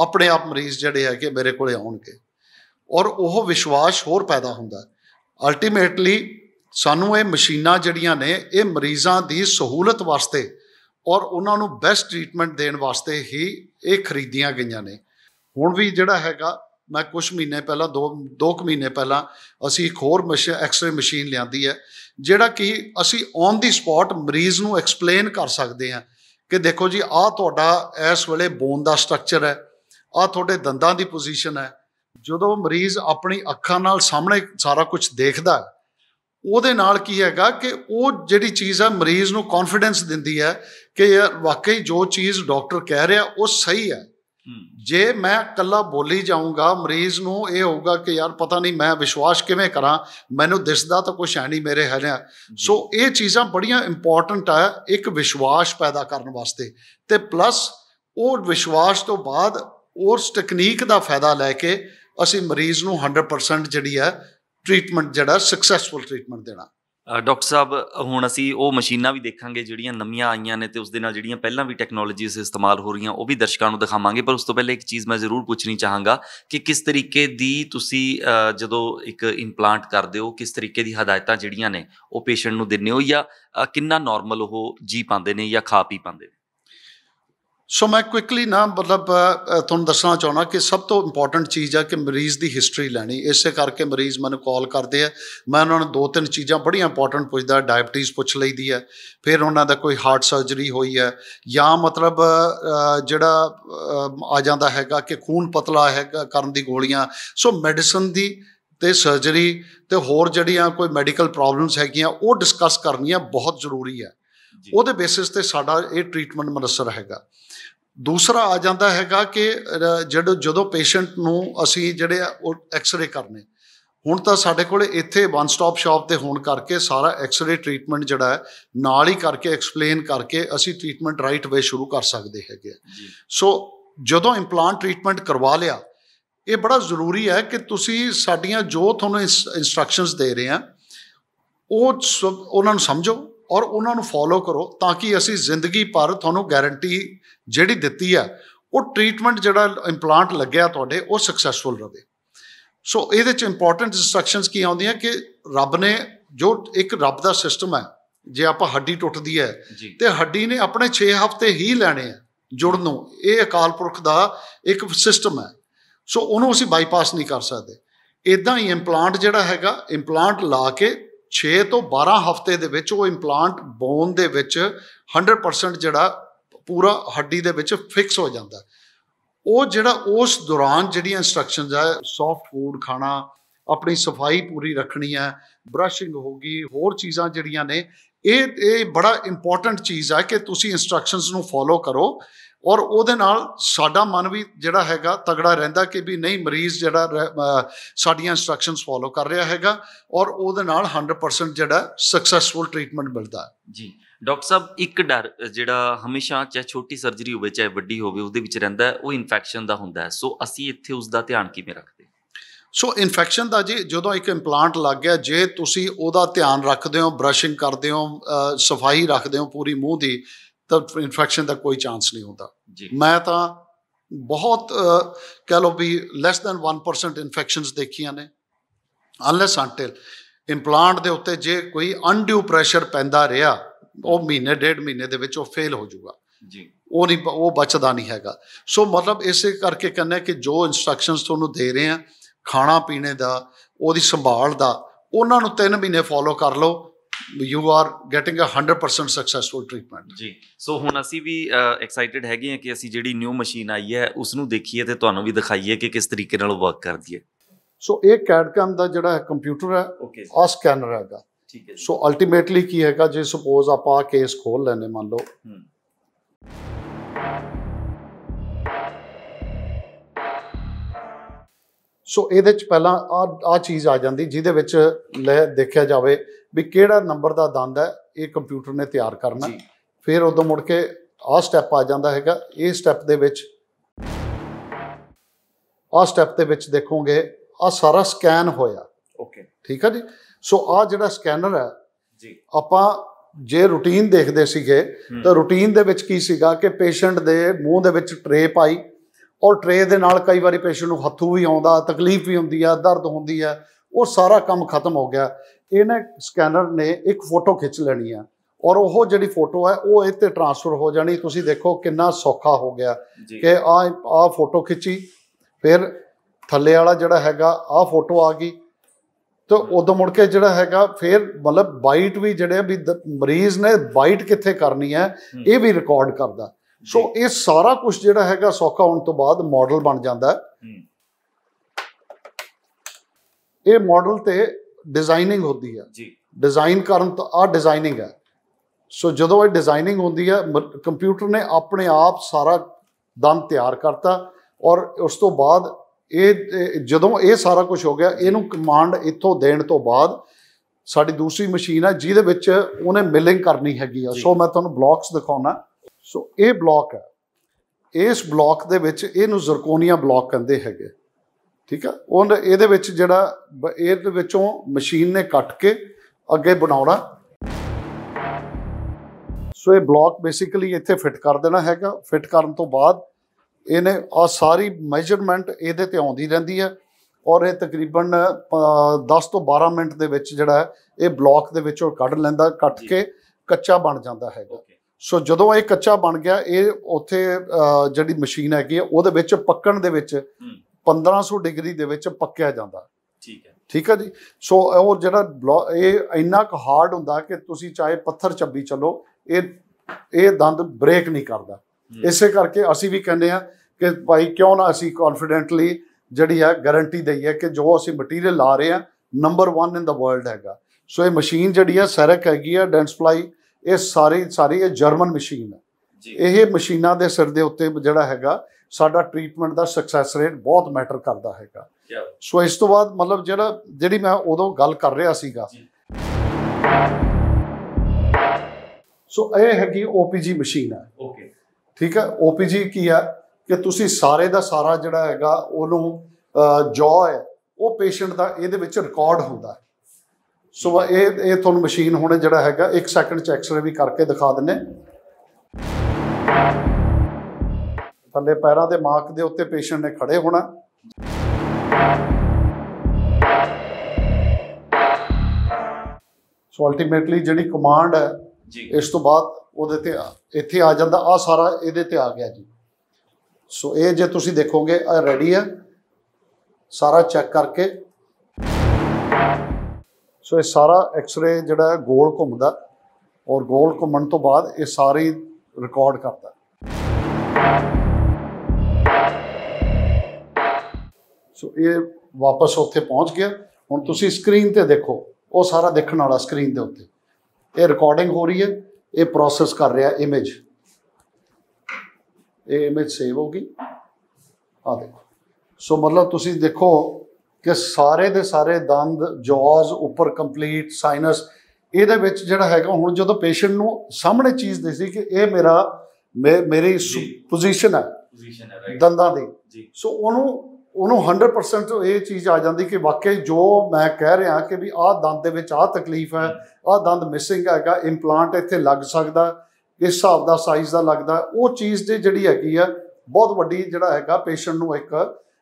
ਆਪਣੇ ਆਪ ਮਰੀਜ਼ ਜਿਹੜੇ ਹੈਗੇ ਮੇਰੇ ਕੋਲੇ ਆਉਣਗੇ ਔਰ ਉਹ ਵਿਸ਼ਵਾਸ ਹੋਰ ਪੈਦਾ ਹੁੰਦਾ ਅਲਟੀਮੇਟਲੀ ਸਾਨੂੰ ਇਹ ਮਸ਼ੀਨਾਂ ਜਿਹੜੀਆਂ ਨੇ ਇਹ ਮਰੀਜ਼ਾਂ ਦੀ ਸਹੂਲਤ ਵਾਸਤੇ ਔਰ ਉਹਨਾਂ ਨੂੰ ਬੈਸਟ ਟ੍ਰੀਟਮੈਂਟ ਦੇਣ ਵਾਸਤੇ ਹੀ ਇਹ ਖਰੀਦੀਆਂ ਗਈਆਂ ਨੇ ਹੁਣ ਵੀ ਜਿਹੜਾ ਹੈਗਾ ਮੈਂ ਕੁਝ ਮਹੀਨੇ ਪਹਿਲਾਂ ਦੋ ਦੋ ਕੁ ਮਹੀਨੇ ਪਹਿਲਾਂ ਅਸੀਂ ਇੱਕ ਹੋਰ ਐਕਸ-ਰੇ ਮਸ਼ੀਨ ਲਿਆਂਦੀ ਹੈ ਜਿਹੜਾ ਕਿ ਅਸੀਂ ਔਨ ਦੀ ਸਪੌਟ ਮਰੀਜ਼ ਨੂੰ ਐਕਸਪਲੇਨ ਕਰ ਸਕਦੇ ਹਾਂ ਕਿ ਦੇਖੋ ਜੀ ਆਹ ਤੁਹਾਡਾ ਇਸ ਵੇਲੇ ਬੋਨ ਦਾ ਸਟਰਕਚਰ ਹੈ ਆਹ ਤੁਹਾਡੇ ਦੰਦਾਂ ਦੀ ਪੋਜੀਸ਼ਨ ਹੈ ਜਦੋਂ ਮਰੀਜ਼ ਆਪਣੀ ਅੱਖਾਂ ਨਾਲ ਸਾਹਮਣੇ ਸਾਰਾ ਕੁਝ ਦੇਖਦਾ ਹੈ ਉਹਦੇ ਨਾਲ ਕੀ ਹੈਗਾ ਕਿ ਉਹ ਜਿਹੜੀ ਚੀਜ਼ ਆ ਮਰੀਜ਼ ਨੂੰ ਕੌਨਫੀਡੈਂਸ ਦਿੰਦੀ ਹੈ ਕਿ ਯਾਰ ਵਾਕਈ ਜੋ ਚੀਜ਼ ਡਾਕਟਰ ਕਹਿ ਰਿਹਾ ਉਹ ਸਹੀ ਹੈ ਜੇ ਮੈਂ ਇਕੱਲਾ ਬੋਲੀ ਜਾਊਂਗਾ ਮਰੀਜ਼ ਨੂੰ ਇਹ ਹੋਊਗਾ ਕਿ ਯਾਰ ਪਤਾ ਨਹੀਂ ਮੈਂ ਵਿਸ਼ਵਾਸ ਕਿਵੇਂ ਕਰਾਂ ਮੈਨੂੰ ਦਿਸਦਾ ਤਾਂ ਕੁਝ ਹੈ ਨਹੀਂ ਮੇਰੇ ਹਰਿਆ ਸੋ ਇਹ ਚੀਜ਼ਾਂ ਬੜੀਆਂ ਇੰਪੋਰਟੈਂਟ ਆ ਇੱਕ ਵਿਸ਼ਵਾਸ ਪੈਦਾ ਕਰਨ ਵਾਸਤੇ ਤੇ ਪਲੱਸ ਉਹ ਵਿਸ਼ਵਾਸ ਤੋਂ ਬਾਅਦ ਉਸ ਟੈਕਨੀਕ ਦਾ ਫਾਇਦਾ ਲੈ ਕੇ ਅਸੀਂ ਮਰੀਜ਼ ਨੂੰ 100% ਜਿਹੜੀ ਹੈ ਟ੍ਰੀਟਮੈਂਟ ਜਿਹੜਾ ਸਕਸੈਸਫੁਲ ਟ੍ਰੀਟਮੈਂਟ ਦੇਣਾ ਡਾਕਟਰ ਸਾਹਿਬ ਹੁਣ ਅਸੀਂ ਉਹ ਮਸ਼ੀਨਾਂ ਵੀ ਦੇਖਾਂਗੇ ਜਿਹੜੀਆਂ ਨਵੀਆਂ ਆਈਆਂ ਨੇ ਤੇ ਉਸ ਦੇ ਨਾਲ ਜਿਹੜੀਆਂ ਪਹਿਲਾਂ ਵੀ ਟੈਕਨੋਲੋਜੀਸ ਇਸਤੇਮਾਲ ਹੋ ਰਹੀਆਂ ਉਹ ਵੀ ਦਰਸ਼ਕਾਂ ਨੂੰ ਦਿਖਾਵਾਂਗੇ ਪਰ ਉਸ ਤੋਂ ਪਹਿਲੇ ਇੱਕ ਚੀਜ਼ ਮੈਂ ਜ਼ਰੂਰ ਪੁੱਛਣੀ ਚਾਹਾਂਗਾ ਕਿ ਕਿਸ ਤਰੀਕੇ ਦੀ ਤੁਸੀਂ ਜਦੋਂ ਇੱਕ ਇੰਪਲਾਂਟ ਕਰਦੇ ਹੋ ਕਿਸ ਤਰੀਕੇ ਦੀ ਹਦਾਇਤਾਂ ਜਿਹੜੀਆਂ ਨੇ ਉਹ ਪੇਸ਼ੈਂਟ ਨੂੰ ਦਿੰਨੇ ਹੋ ਜਾਂ ਕਿੰਨਾ ਨਾਰਮਲ ਉਹ ਜੀ ਪਾਉਂਦੇ ਨੇ ਜਾਂ ਖਾ ਪੀ ਪਾਉਂਦੇ ਨੇ ਸੋ ਮੈਂ ਕੁਇਕਲੀ ਨਾ ਮਤਲਬ ਤੁਹਾਨੂੰ ਦੱਸਣਾ ਚਾਹਣਾ ਕਿ ਸਭ ਤੋਂ ਇੰਪੋਰਟੈਂਟ ਚੀਜ਼ ਆ ਕਿ ਮਰੀਜ਼ ਦੀ ਹਿਸਟਰੀ ਲੈਣੀ ਇਸੇ ਕਰਕੇ ਮਰੀਜ਼ ਮੈਨੂੰ ਕਾਲ ਕਰਦੇ ਆ ਮੈਂ ਉਹਨਾਂ ਨੂੰ ਦੋ ਤਿੰਨ ਚੀਜ਼ਾਂ ਬੜੀਆਂ ਇੰਪੋਰਟੈਂਟ ਪੁੱਛਦਾ ਡਾਇਬਟੀਜ਼ ਪੁੱਛ ਲਈਦੀ ਹੈ ਫਿਰ ਉਹਨਾਂ ਦਾ ਕੋਈ ਹਾਰਟ ਸਰਜਰੀ ਹੋਈ ਹੈ ਜਾਂ ਮਤਲਬ ਜਿਹੜਾ ਆ ਜਾਂਦਾ ਹੈਗਾ ਕਿ ਖੂਨ ਪਤਲਾ ਹੈ ਕਰਨ ਦੀ ਗੋਲੀਆਂ ਸੋ ਮੈਡੀਸਨ ਦੀ ਤੇ ਸਰਜਰੀ ਤੇ ਹੋਰ ਜਿਹੜੀਆਂ ਕੋਈ ਮੈਡੀਕਲ ਪ੍ਰੋਬਲਮਸ ਹੈਗੀਆਂ ਉਹ ਡਿਸਕਸ ਕਰਨੀਆਂ ਬਹੁਤ ਜ਼ਰੂਰੀ ਹੈ ਉਹਦੇ ਬੇਸਿਸ ਤੇ ਸਾਡਾ ਇਹ ਟ੍ਰੀਟਮੈਂਟ ਮਨਸਰ ਹੈਗਾ ਦੂਸਰਾ ਆ ਜਾਂਦਾ ਹੈਗਾ ਕਿ ਜਦੋਂ ਜਦੋਂ ਪੇਸ਼ੈਂਟ ਨੂੰ ਅਸੀਂ ਜਿਹੜੇ ਐਕਸਰੇ ਐਕਸ-ਰੇ ਕਰਨੇ ਹੁਣ ਤਾਂ ਸਾਡੇ ਕੋਲ ਇੱਥੇ ਵਨ ਸਟਾਪ ਸ਼ਾਪ ਤੇ ਹੋਣ ਕਰਕੇ ਸਾਰਾ ਐਕਸ-ਰੇ ਟ੍ਰੀਟਮੈਂਟ ਜਿਹੜਾ ਹੈ ਨਾਲ ਹੀ ਕਰਕੇ ਐਕਸਪਲੇਨ ਕਰਕੇ ਅਸੀਂ ਟ੍ਰੀਟਮੈਂਟ ਰਾਈਟ ਵੇ ਸ਼ੁਰੂ ਕਰ ਸਕਦੇ ਹੈਗੇ ਸੋ ਜਦੋਂ ਇੰਪਲਾਂਟ ਟ੍ਰੀਟਮੈਂਟ ਕਰਵਾ ਲਿਆ ਇਹ ਬੜਾ ਜ਼ਰੂਰੀ ਹੈ ਕਿ ਤੁਸੀਂ ਸਾਡੀਆਂ ਜੋ ਤੁਹਾਨੂੰ ਇਨਸਟਰਕਸ਼ਨਸ ਦੇ ਰਹੇ ਆ ਉਹ ਉਹਨਾਂ ਨੂੰ ਸਮਝੋ ਔਰ ਉਹਨਾਂ ਨੂੰ ਫੋਲੋ ਕਰੋ ਤਾਂ ਕਿ ਅਸੀਂ ਜ਼ਿੰਦਗੀ ਭਰ ਤੁਹਾਨੂੰ ਗਾਰੰਟੀ ਜਿਹੜੀ ਦਿੱਤੀ ਆ ਉਹ ਟ੍ਰੀਟਮੈਂਟ ਜਿਹੜਾ ਇੰਪਲਾਂਟ ਲੱਗਿਆ ਤੁਹਾਡੇ ਉਹ ਸਕਸੈਸਫੁਲ ਰਹੇ ਸੋ ਇਹਦੇ ਚ ਇੰਪੋਰਟੈਂਟ ਇਨਸਟਰਕਸ਼ਨਸ ਕੀ ਆਉਂਦੀਆਂ ਕਿ ਰੱਬ ਨੇ ਜੋ ਇੱਕ ਰੱਬ ਦਾ ਸਿਸਟਮ ਹੈ ਜੇ ਆਪਾਂ ਹੱਡੀ ਟੁੱਟਦੀ ਹੈ ਤੇ ਹੱਡੀ ਨੇ ਆਪਣੇ 6 ਹਫ਼ਤੇ ਹੀ ਲੈਣੇ ਆ ਜੁੜਨ ਨੂੰ ਇਹ ਅਕਾਲ ਪੁਰਖ ਦਾ ਇੱਕ ਸਿਸਟਮ ਹੈ ਸੋ ਉਹਨੂੰ ਅਸੀਂ ਬਾਈਪਾਸ ਨਹੀਂ ਕਰ ਸਕਦੇ ਇਦਾਂ ਹੀ ਇੰਪਲਾਂਟ ਜਿਹੜਾ ਹੈਗਾ ਇੰਪਲਾਂਟ ਲਾ ਕੇ 6 ਤੋਂ 12 ਹਫ਼ਤੇ ਦੇ ਵਿੱਚ ਉਹ ਇੰਪਲਾਂਟ ਬੋਨ ਦੇ ਵਿੱਚ 100% ਜਿਹੜਾ ਪੂਰਾ ਹੱਡੀ ਦੇ ਵਿੱਚ ਫਿਕਸ ਹੋ ਜਾਂਦਾ ਉਹ ਜਿਹੜਾ ਉਸ ਦੌਰਾਨ ਜਿਹੜੀਆਂ ਇਨਸਟਰਕਸ਼ਨਸ ਆ ਸੌਫਟ ਫੂਡ ਖਾਣਾ ਆਪਣੀ ਸਫਾਈ ਪੂਰੀ ਰੱਖਣੀ ਹੈ ਬ੍ਰਸ਼ਿੰਗ ਹੋਗੀ ਹੋਰ ਚੀਜ਼ਾਂ ਜਿਹੜੀਆਂ ਨੇ ਇਹ ਇਹ ਬੜਾ ਇੰਪੋਰਟੈਂਟ ਚੀਜ਼ ਆ ਕਿ ਤੁਸੀਂ ਇਨਸਟਰਕਸ਼ਨਸ ਨੂੰ ਫੋਲੋ ਕਰੋ ਔਰ ਉਹਦੇ ਨਾਲ ਸਾਡਾ ਮਨ ਵੀ ਜਿਹੜਾ ਹੈਗਾ ਤਗੜਾ ਰਹਿੰਦਾ ਕਿ ਵੀ ਨਹੀਂ ਮਰੀਜ਼ ਜਿਹੜਾ ਸਾਡੀਆਂ ਇਨਸਟਰਕਸ਼ਨਸ ਫੋਲੋ ਕਰ ਰਿਹਾ ਹੈਗਾ ਔਰ ਉਹਦੇ ਨਾਲ 100% ਜਿਹੜਾ ਸਕਸੈਸਫੁਲ ਟ੍ਰੀਟਮੈਂਟ ਮਿਲਦਾ ਜੀ ਡਾਕਟਰ ਸਾਹਿਬ ਇੱਕ ਡਰ ਜਿਹੜਾ ਹਮੇਸ਼ਾ ਚਾਹੇ ਛੋਟੀ ਸਰਜਰੀ ਹੋਵੇ ਚਾਹੇ ਵੱਡੀ ਹੋਵੇ ਉਹਦੇ ਵਿੱਚ ਰਹਿੰਦਾ ਉਹ ਇਨਫੈਕਸ਼ਨ ਦਾ ਹੁੰਦਾ ਹੈ ਸੋ ਅਸੀਂ ਇੱਥੇ ਉਸ ਦਾ ਧਿਆਨ ਕਿਵੇਂ ਰੱਖਦੇ ਸੋ ਇਨਫੈਕਸ਼ਨ ਦਾ ਜੀ ਜਦੋਂ ਇੱਕ ਇੰਪਲਾਂਟ ਲੱਗ ਗਿਆ ਜੇ ਤੁਸੀਂ ਉਹਦਾ ਧਿਆਨ ਰੱਖਦੇ ਹੋ ਬ੍ਰਸ਼ਿੰਗ ਕਰਦੇ ਹੋ ਸਫਾਈ ਰੱਖਦੇ ਹੋ ਪੂਰੀ ਮੂੰਹ ਦੀ ਤਾਂ ਇਨਫੈਕਸ਼ਨ ਦਾ ਕੋਈ ਚਾਂਸ ਨਹੀਂ ਹੁੰਦਾ ਮੈਂ ਤਾਂ ਬਹੁਤ ਕਹ ਲੋ ਵੀ ਲੈਸ ਦੈਨ 1% ਇਨਫੈਕਸ਼ਨਸ ਦੇਖੀਆਂ ਨੇ ਅਨਲੈਸ ਅੰਟਿਲ ਇੰਪਲਾਂਟ ਦੇ ਉੱਤੇ ਜੇ ਕੋਈ ਅਨਡਿਊ ਪ੍ਰੈਸ਼ਰ ਪੈਂਦਾ ਰਿਹਾ ਉਹ ਮਹੀਨੇ ਡੇਢ ਮਹੀਨੇ ਦੇ ਵਿੱਚ ਉਹ ਫੇਲ ਹੋ ਜਾਊਗਾ ਜੀ ਉਹ ਨਹੀਂ ਉਹ ਬਚਦਾ ਨਹੀਂ ਹੈਗਾ ਸੋ ਮਤਲਬ ਇਸੇ ਕਰਕੇ ਕਹਿੰਦਾ ਕਿ ਜੋ ਇਨਸਟਰਕਸ਼ਨਸ ਤੁਹਾਨੂੰ ਦੇ ਰਹੇ ਆ ਖਾਣਾ ਪੀਣੇ ਦਾ ਉਹਦੀ ਸੰਭਾਲ ਦਾ ਉਹਨਾਂ ਨੂੰ 3 ਮਹੀਨੇ ਫੋਲੋ ਕਰ ਲਓ you are getting a 100% successful treatment ਜੀ ਸੋ ਹੁਣ ਅਸੀਂ ਵੀ ਐਕਸਾਈਟਿਡ ਹੈਗੇ ਆ ਕਿ ਅਸੀਂ ਜਿਹੜੀ ਨਿਊ ਮਸ਼ੀਨ ਆਈ ਹੈ ਉਸ ਨੂੰ ਦੇਖੀਏ ਤੇ ਤੁਹਾਨੂੰ ਵੀ ਦਿਖਾਈਏ ਕਿ ਕਿਸ ਤਰੀਕੇ ਨਾਲ ਵਰਕ ਕਰਦੀ ਹੈ ਸੋ ਇਹ ਕੈਡਕਮ ਦਾ ਜਿਹੜਾ ਕੰਪਿਊਟਰ ਹੈ ਓਕੇ ਆ ਸਕੈਨਰ ਹੈਗਾ ਠੀਕ ਹੈ ਸੋ ਅਲਟੀਮੇਟਲੀ ਕੀ ਹੈਗਾ ਜੇ ਸੁਪੋਜ਼ ਆਪਾਂ ਕੇਸ ਖੋਲ ਲੈਨੇ ਮੰਨ ਲਓ ਸੋ ਇਹਦੇ ਚ ਪਹਿਲਾਂ ਆ ਆ ਚੀਜ਼ ਆ ਜਾਂਦੀ ਜਿਹਦੇ ਵਿੱਚ ਲੈ ਦੇਖਿਆ ਜਾਵੇ ਵੀ ਕਿਹੜਾ ਨੰਬਰ ਦਾ ਦੰਦ ਹੈ ਇਹ ਕੰਪਿਊਟਰ ਨੇ ਤਿਆਰ ਕਰਨਾ ਫਿਰ ਉਦੋਂ ਮੁੜ ਕੇ ਆਹ ਸਟੈਪ ਆ ਜਾਂਦਾ ਹੈਗਾ ਇਹ ਸਟੈਪ ਦੇ ਵਿੱਚ ਆਹ ਸਟੈਪ ਦੇ ਵਿੱਚ ਦੇਖੋਗੇ ਆ ਸਾਰਾ ਸਕੈਨ ਹੋਇਆ ਓਕੇ ਠੀਕ ਹੈ ਜੀ ਸੋ ਆ ਜਿਹੜਾ ਸਕੈਨਰ ਹੈ ਜੀ ਆਪਾਂ ਜੇ ਰੁਟੀਨ ਦੇਖਦੇ ਸੀਗੇ ਤਾਂ ਰੁਟੀਨ ਦੇ ਵਿੱਚ ਕੀ ਸੀਗਾ ਕਿ ਪੇਸ਼ੈਂਟ ਦੇ ਮੂੰਹ ਦੇ ਵਿੱਚ ਟ੍ਰੇ ਪਾਈ ਔਰ ਟ੍ਰੇ ਦੇ ਨਾਲ ਕਈ ਵਾਰੀ ਪੇਸ਼ੈਂਟ ਨੂੰ ਹੱਥੂ ਵੀ ਆਉਂਦਾ ਤਕਲੀਫ ਵੀ ਹੁੰਦੀ ਆ ਦਰਦ ਹੁੰਦੀ ਆ ਉਹ ਸਾਰਾ ਕੰਮ ਖਤਮ ਹੋ ਗਿਆ ਇਹਨਾਂ ਸਕੈਨਰ ਨੇ ਇੱਕ ਫੋਟੋ ਖਿੱਚ ਲੈਣੀ ਆ ਔਰ ਉਹ ਜਿਹੜੀ ਫੋਟੋ ਹੈ ਉਹ ਇੱਥੇ ਟਰਾਂਸਫਰ ਹੋ ਜਾਣੀ ਤੁਸੀਂ ਦੇਖੋ ਕਿੰਨਾ ਸੌਖਾ ਹੋ ਗਿਆ ਕਿ ਆ ਆ ਫੋਟੋ ਖਿੱਚੀ ਫਿਰ ਥੱਲੇ ਵਾਲਾ ਜਿਹੜਾ ਹੈਗਾ ਆ ਫੋਟੋ ਆ ਗਈ ਤੇ ਉਦੋਂ ਮੁੜ ਕੇ ਜਿਹੜਾ ਹੈਗਾ ਫਿਰ ਮਤਲਬ ਬਾਈਟ ਵੀ ਜਿਹੜੇ ਵੀ ਮਰੀਜ਼ ਨੇ ਬਾਈਟ ਕਿੱਥੇ ਕਰਨੀ ਹੈ ਇਹ ਵੀ ਰਿਕਾਰਡ ਕਰਦਾ ਸੋ ਇਹ ਸਾਰਾ ਕੁਝ ਜਿਹੜਾ ਹੈਗਾ ਸੌਖਾ ਹੋਣ ਤੋਂ ਬਾਅਦ ਮਾਡਲ ਬਣ ਜਾਂਦਾ ਇਹ ਮਾਡਲ ਤੇ ਡਿਜ਼ਾਈਨਿੰਗ ਹੁੰਦੀ ਹੈ ਜੀ ਡਿਜ਼ਾਈਨ ਕਰਨ ਤੋਂ ਆ ਡਿਜ਼ਾਈਨਿੰਗ ਹੈ ਸੋ ਜਦੋਂ ਇਹ ਡਿਜ਼ਾਈਨਿੰਗ ਹੁੰਦੀ ਹੈ ਕੰਪਿਊਟਰ ਨੇ ਆਪਣੇ ਆਪ ਸਾਰਾ ਦੰਦ ਤਿਆਰ ਕਰਤਾ ਔਰ ਉਸ ਤੋਂ ਬਾਅਦ ਇਹ ਜਦੋਂ ਇਹ ਸਾਰਾ ਕੁਝ ਹੋ ਗਿਆ ਇਹਨੂੰ ਕਮਾਂਡ ਇੱਥੋਂ ਦੇਣ ਤੋਂ ਬਾਅਦ ਸਾਡੀ ਦੂਸਰੀ ਮਸ਼ੀਨ ਹੈ ਜਿਹਦੇ ਵਿੱਚ ਉਹਨੇ ਮਿਲਿੰਗ ਕਰਨੀ ਹੈਗੀ ਆ ਸੋ ਮੈਂ ਤੁਹਾਨੂੰ ਬਲੌਕਸ ਦਿਖਾਉਣਾ ਸੋ ਇਹ ਬਲੌਕ ਹੈ ਇਸ ਬਲੌਕ ਦੇ ਵਿੱਚ ਇਹਨੂੰ ਜ਼ਰਕੋਨੀਆ ਬਲੌਕ ਕਹਿੰਦੇ ਹੈਗੇ ਠੀਕ ਆ ਉਹ ਇਹਦੇ ਵਿੱਚ ਜਿਹੜਾ ਇਹਦੇ ਵਿੱਚੋਂ ਮਸ਼ੀਨ ਨੇ ਕੱਟ ਕੇ ਅੱਗੇ ਬਣਾਉਣਾ ਸੋ ਇਹ ਬਲੌਕ ਬੇਸਿਕਲੀ ਇੱਥੇ ਫਿਟ ਕਰ ਦੇਣਾ ਹੈਗਾ ਫਿਟ ਕਰਨ ਤੋਂ ਬਾਅਦ ਇਹਨੇ ਆ ਸਾਰੀ ਮੈਜਰਮੈਂਟ ਇਹਦੇ ਤੇ ਆਉਂਦੀ ਰਹਿੰਦੀ ਹੈ ਔਰ ਇਹ ਤਕਰੀਬਨ 10 ਤੋਂ 12 ਮਿੰਟ ਦੇ ਵਿੱਚ ਜਿਹੜਾ ਇਹ ਬਲੌਕ ਦੇ ਵਿੱਚੋਂ ਕੱਢ ਲੈਂਦਾ ਕੱਟ ਕੇ ਕੱਚਾ ਬਣ ਜਾਂਦਾ ਹੈਗਾ ਸੋ ਜਦੋਂ ਇਹ ਕੱਚਾ ਬਣ ਗਿਆ ਇਹ ਉੱਥੇ ਜਿਹੜੀ ਮਸ਼ੀਨ ਹੈਗੀ ਉਹਦੇ ਵਿੱਚ ਪੱਕਣ ਦੇ ਵਿੱਚ 1500 ਡਿਗਰੀ ਦੇ ਵਿੱਚ ਪੱਕਿਆ ਜਾਂਦਾ ਠੀਕ ਹੈ ਠੀਕ ਹੈ ਜੀ ਸੋ ਉਹ ਜਿਹੜਾ ਇਹ ਇੰਨਾ ਕੁ ਹਾਰਡ ਹੁੰਦਾ ਕਿ ਤੁਸੀਂ ਚਾਹੇ ਪੱਥਰ ਚੱਬੀ ਚੱਲੋ ਇਹ ਇਹ ਦੰਦ ਬ੍ਰੇਕ ਨਹੀਂ ਕਰਦਾ ਇਸੇ ਕਰਕੇ ਅਸੀਂ ਵੀ ਕਹਿੰਦੇ ਆ ਕਿ ਭਾਈ ਕਿਉਂ ਨਾ ਅਸੀਂ ਕੌਨਫੀਡੈਂਟਲੀ ਜਿਹੜੀ ਹੈ ਗਾਰੰਟੀ ਦਈਏ ਕਿ ਜੋ ਅਸੀਂ ਮਟੀਰੀਅਲ ਲਾ ਰਹੇ ਆ ਨੰਬਰ 1 ਇਨ ਦਾ ਵਰਲਡ ਹੈਗਾ ਸੋ ਇਹ ਮਸ਼ੀਨ ਜਿਹੜੀ ਹੈ ਸਰਕ ਹੈਗੀ ਆ ਫਲਾਈ ਇਹ ਸਾਰੀ ਸਾਰੀ ਇਹ ਜਰਮਨ ਮਸ਼ੀਨ ਹੈ ਇਹ ਮਸ਼ੀਨਾਂ ਦੇ ਸਿਰ ਦੇ ਉੱਤੇ ਜਿਹੜਾ ਹੈਗਾ ਸਾਡਾ ਟ੍ਰੀਟਮੈਂਟ ਦਾ ਸਕਸੈਸ ਰੇਟ ਬਹੁਤ ਮੈਟਰ ਕਰਦਾ ਹੈਗਾ ਸੋ ਇਸ ਤੋਂ ਬਾਅਦ ਮਤਲਬ ਜਿਹੜਾ ਜਿਹੜੀ ਮੈਂ ਉਦੋਂ ਗੱਲ ਕਰ ਰਿਹਾ ਸੀਗਾ ਸੋ ਇਹ ਹੈ ਕਿ OPG ਮਸ਼ੀਨ ਹੈ ਓਕੇ ਠੀਕ ਹੈ OPG ਕੀ ਹੈ ਕਿ ਤੁਸੀਂ ਸਾਰੇ ਦਾ ਸਾਰਾ ਜਿਹੜਾ ਹੈਗਾ ਉਹਨੂੰ ਜੋ ਹੈ ਉਹ ਪੇਸ਼ੈਂਟ ਦਾ ਇਹਦੇ ਵਿੱਚ ਰਿਕਾਰਡ ਹੁੰਦਾ ਹੈ ਸੋ ਇਹ ਇਹ ਤੁਹਾਨੂੰ ਮਸ਼ੀਨ ਹੁਣ ਜਿਹੜਾ ਹੈਗਾ 1 ਸੈਕਿੰਡ ਚ ਐਕਸਰੇ ਵੀ ਕਰਕੇ ਦਿਖਾ ਦਿੰਨੇ ਥੱਲੇ ਪੈਰਾਂ ਦੇ ਮਾਰਕ ਦੇ ਉੱਤੇ ਪੇਸ਼ੈਂਟ ਨੇ ਖੜੇ ਹੋਣਾ ਸੋ ਅਲਟੀਮੇਟਲੀ ਜਿਹੜੀ ਕਮਾਂਡ ਹੈ ਜੀ ਇਸ ਤੋਂ ਬਾਅਦ ਉਹਦੇ ਤੇ ਇੱਥੇ ਆ ਜਾਂਦਾ ਆ ਸਾਰਾ ਇਹਦੇ ਤੇ ਆ ਗਿਆ ਜੀ ਸੋ ਇਹ ਜੇ ਤੁਸੀਂ ਦੇਖੋਗੇ ਆ ਰੈਡੀ ਹੈ ਸਾਰਾ ਚੈੱਕ ਕਰਕੇ ਸੋ ਇਹ ਸਾਰਾ ਐਕਸ-ਰੇ ਜਿਹੜਾ ਗੋਲ ਘੁੰਮਦਾ ਔਰ ਗੋਲ ਘੁੰਮਣ ਤੋਂ ਬਾਅਦ ਇਹ ਸਾਰੀ ਰਿਕਾਰਡ ਕਰਦਾ ਸੋ ਇਹ ਵਾਪਸ ਉੱਥੇ ਪਹੁੰਚ ਗਿਆ ਹੁਣ ਤੁਸੀਂ ਸਕਰੀਨ ਤੇ ਦੇਖੋ ਉਹ ਸਾਰਾ ਦੇਖਣ ਵਾਲਾ ਸਕਰੀਨ ਦੇ ਉੱਤੇ ਇਹ ਰਿਕਾਰਡਿੰਗ ਹੋ ਰਹੀ ਹੈ ਇਹ ਪ੍ਰੋਸੈਸ ਕਰ ਰਿਹਾ ਇਮੇਜ ਇਹ ਇਮੇਜ ਸੇਵ ਹੋ ਗਈ ਆ ਦੇਖੋ ਸੋ ਮਤਲਬ ਤੁਸੀਂ ਦੇਖੋ ਕਿ ਸਾਰੇ ਦੇ ਸਾਰੇ ਦੰਦ ਜੌਜ਼ ਉੱਪਰ ਕੰਪਲੀਟ ਸਾਈਨਸ ਇਹਦੇ ਵਿੱਚ ਜਿਹੜਾ ਹੈਗਾ ਹੁਣ ਜਦੋਂ ਪੇਸ਼ੈਂਟ ਨੂੰ ਸਾਹਮਣੇ ਚੀਜ਼ ਸੀ ਕਿ ਇਹ ਮੇਰਾ ਮੇਰੀ ਪੋਜੀਸ਼ਨ ਹੈ ਪੋਜੀਸ਼ਨ ਹੈ ਦੰਦਾਂ ਦੀ ਸੋ ਉਹਨੂੰ ਉਹਨੂੰ 100% ਇਹ ਚੀਜ਼ ਆ ਜਾਂਦੀ ਕਿ ਵਾਕਈ ਜੋ ਮੈਂ ਕਹਿ ਰਿਹਾ ਕਿ ਵੀ ਆਹ ਦੰਦ ਦੇ ਵਿੱਚ ਆਹ ਤਕਲੀਫ ਹੈ ਆਹ ਦੰਦ ਮਿਸਿੰਗ ਹੈਗਾ ਇੰਪਲਾਂਟ ਇੱਥੇ ਲੱਗ ਸਕਦਾ ਇਸ ਹਿਸਾਬ ਦਾ ਸਾਈਜ਼ ਦਾ ਲੱਗਦਾ ਉਹ ਚੀਜ਼ ਦੇ ਜਿਹੜੀ ਹੈਗੀ ਆ ਬਹੁਤ ਵੱਡੀ ਜਿਹੜਾ ਹੈਗਾ ਪੇਸ਼ੈਂਟ ਨੂੰ ਇੱਕ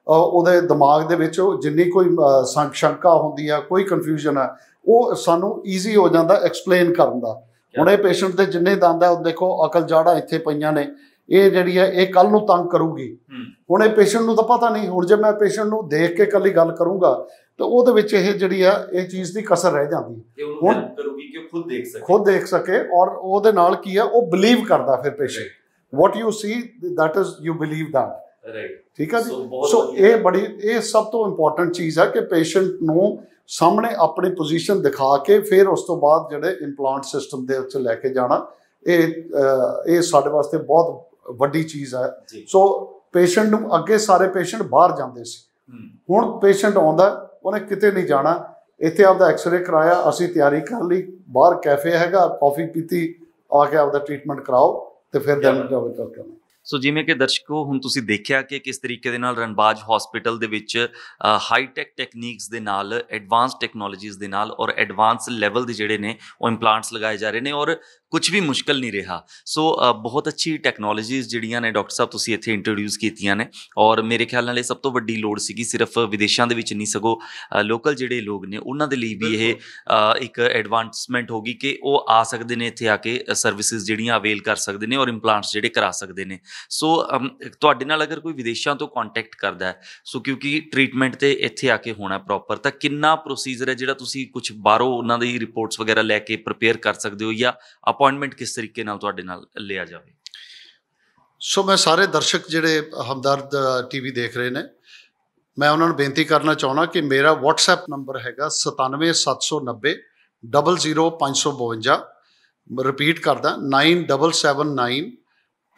ਉਹਦੇ ਦਿਮਾਗ ਦੇ ਵਿੱਚ ਜਿੰਨੀ ਕੋਈ ਸ਼ੰਕਾ ਹੁੰਦੀ ਆ ਕੋਈ ਕਨਫਿਊਜ਼ਨ ਆ ਉਹ ਸਾਨੂੰ ਈਜ਼ੀ ਹੋ ਜਾਂਦਾ ਐਕਸਪਲੇਨ ਕਰਨ ਦਾ ਹੁਣ ਇਹ ਪੇਸ਼ੈਂਟ ਦੇ ਜਿੰਨੇ ਦੰਦ ਆ ਉਹ ਦੇਖੋ ਅਕਲ ਜਾੜਾ ਇੱਥੇ ਪਈਆਂ ਨੇ ਇਹ ਜਿਹੜੀ ਹੈ ਇਹ ਕੱਲ ਨੂੰ ਤੰਗ ਕਰੂਗੀ ਹੁਣ ਇਹ ਪੇਸ਼ੈਂਟ ਨੂੰ ਤਾਂ ਪਤਾ ਨਹੀਂ ਹੁਣ ਜੇ ਮੈਂ ਪੇਸ਼ੈਂਟ ਨੂੰ ਦੇਖ ਕੇ ਕੱਲੀ ਗੱਲ ਕਰੂੰਗਾ ਤਾਂ ਉਹਦੇ ਵਿੱਚ ਇਹ ਜਿਹੜੀ ਆ ਇਹ ਚੀਜ਼ ਦੀ ਕਸਰ ਰਹਿ ਜਾਂਦੀ ਹੈ ਹੁਣ ਕਰੂਗੀ ਕਿ ਖੁਦ ਦੇਖ ਸਕੇ ਖੁਦ ਦੇਖ ਸਕੇ ਔਰ ਉਹਦੇ ਨਾਲ ਕੀ ਹੈ ਉਹ ਬਲੀਵ ਕਰਦਾ ਫਿਰ patient what you see that is you believe that right ਠੀਕ ਹੈ ਜੀ ਸੋ ਇਹ ਬੜੀ ਇਹ ਸਭ ਤੋਂ ਇੰਪੋਰਟੈਂਟ ਚੀਜ਼ ਹੈ ਕਿ ਪੇਸ਼ੈਂਟ ਨੂੰ ਸਾਹਮਣੇ ਆਪਣੀ ਪੋਜੀਸ਼ਨ ਦਿਖਾ ਕੇ ਫਿਰ ਉਸ ਤੋਂ ਬਾਅਦ ਜਿਹੜੇ ਇੰਪਲਾਂਟ ਸਿਸਟਮ ਦੇ ਉੱਤੇ ਲੈ ਕੇ ਜਾਣਾ ਇਹ ਇਹ ਸਾਡੇ ਵਾਸਤੇ ਬਹੁਤ ਵੱਡੀ ਚੀਜ਼ ਹੈ ਸੋ ਪੇਸ਼ੈਂਟ ਨੂੰ ਅੱਗੇ ਸਾਰੇ ਪੇਸ਼ੈਂਟ ਬਾਹਰ ਜਾਂਦੇ ਸੀ ਹੁਣ ਪੇਸ਼ੈਂਟ ਆਉਂਦਾ ਉਹਨੇ ਕਿਤੇ ਨਹੀਂ ਜਾਣਾ ਇੱਥੇ ਆਪਦਾ ਐਕਸ-ਰੇ ਕਰਾਇਆ ਅਸੀਂ ਤਿਆਰੀ ਕਰ ਲਈ ਬਾਹਰ ਕੈਫੇ ਹੈਗਾ ਕਾਫੀ ਪੀਤੀ ਆ ਕੇ ਆਪਦਾ ਟ੍ਰੀਟਮੈਂਟ ਕਰਾਓ ਤੇ ਫਿਰ ਦੈਨ ਜਾਵੇ ਕਰਕੇ ਸੋ ਜਿਵੇਂ ਕਿ ਦਰਸ਼ਕੋ ਹੁਣ ਤੁਸੀਂ ਦੇਖਿਆ ਕਿ ਕਿਸ ਤਰੀਕੇ ਦੇ ਨਾਲ ਰਣਬਾਜ ਹਸਪੀਟਲ ਦੇ ਵਿੱਚ ਹਾਈ ਟੈਕ ਟੈਕਨੀਕਸ ਦੇ ਨਾਲ ਐਡਵਾਂਸ ਟੈਕਨੋਲੋਜੀਜ਼ ਦੇ ਨਾਲ ਔਰ ਐਡਵਾਂਸ ਲੈਵਲ ਦੇ ਜਿਹੜੇ ਨੇ ਉਹ ਇੰਪਲਾਂਟਸ ਲਗਾਏ ਜਾ ਰਹੇ ਨੇ ਔਰ ਕੁਝ ਵੀ ਮੁਸ਼ਕਲ ਨਹੀਂ ਰਿਹਾ ਸੋ ਬਹੁਤ ਅੱਛੀ ਟੈਕਨੋਲੋਜੀਜ਼ ਜਿਹੜੀਆਂ ਨੇ ਡਾਕਟਰ ਸਾਹਿਬ ਤੁਸੀਂ ਇੱਥੇ ਇੰਟਰੋਡਿਊਸ ਕੀਤੀਆਂ ਨੇ ਔਰ ਮੇਰੇ ਖਿਆਲ ਨਾਲ ਇਹ ਸਭ ਤੋਂ ਵੱਡੀ ਲੋੜ ਸੀਗੀ ਸਿਰਫ ਵਿਦੇਸ਼ਾਂ ਦੇ ਵਿੱਚ ਨਹੀਂ ਸਗੋ ਲੋਕਲ ਜਿਹੜੇ ਲੋਕ ਨੇ ਉਹਨਾਂ ਦੇ ਲਈ ਵੀ ਇਹ ਇੱਕ ਐਡਵਾਂਸਮੈਂਟ ਹੋਗੀ ਕਿ ਉਹ ਆ ਸਕਦੇ ਨੇ ਇੱਥੇ ਆ ਕੇ ਸਰਵਿਸਿਜ਼ ਜਿਹੜੀਆਂ ਅਵੇਲ ਕਰ ਸਕਦੇ ਨੇ ਔਰ ਇੰਪਲਾਂਟਸ ਜਿਹੜੇ ਕਰਾ ਸਕਦੇ ਨੇ ਸੋ ਤੁਹਾਡੇ ਨਾਲ ਅਗਰ ਕੋਈ ਵਿਦੇਸ਼ਾਂ ਤੋਂ ਕੰਟੈਕਟ ਕਰਦਾ ਹੈ ਸੋ ਕਿਉਂਕਿ ਟ੍ਰੀਟਮੈਂਟ ਤੇ ਇੱਥੇ ਆ ਕੇ ਹੋਣਾ ਪ੍ਰੋਪਰ ਤਾਂ ਕਿੰਨਾ ਪ੍ਰੋਸੀਜਰ ਹੈ ਜਿਹੜਾ ਤੁਸੀਂ ਕੁਝ ਬਾਹਰੋਂ ਉਹਨਾਂ ਦੀ ਰਿਪੋਰਟਸ ਵਗੈਰਾ ਲੈ ਕੇ ਪ੍ਰਿਪੇਅਰ ਕਰ ਸਕਦੇ ਹੋ ਜਾਂ ਅਪਾਇੰਟਮੈਂਟ ਕਿਸ ਤਰੀਕੇ ਨਾਲ ਤੁਹਾਡੇ ਨਾਲ ਲਿਆ ਜਾਵੇ ਸੋ ਮੈਂ ਸਾਰੇ ਦਰਸ਼ਕ ਜਿਹੜੇ ਹਮਦਰਦ ਟੀਵੀ ਦੇਖ ਰਹੇ ਨੇ ਮੈਂ ਉਹਨਾਂ ਨੂੰ ਬੇਨਤੀ ਕਰਨਾ ਚਾਹਣਾ ਕਿ ਮੇਰਾ WhatsApp ਨੰਬਰ ਹੈਗਾ 97790 00552 ਰਿਪੀਟ ਕਰਦਾ 9779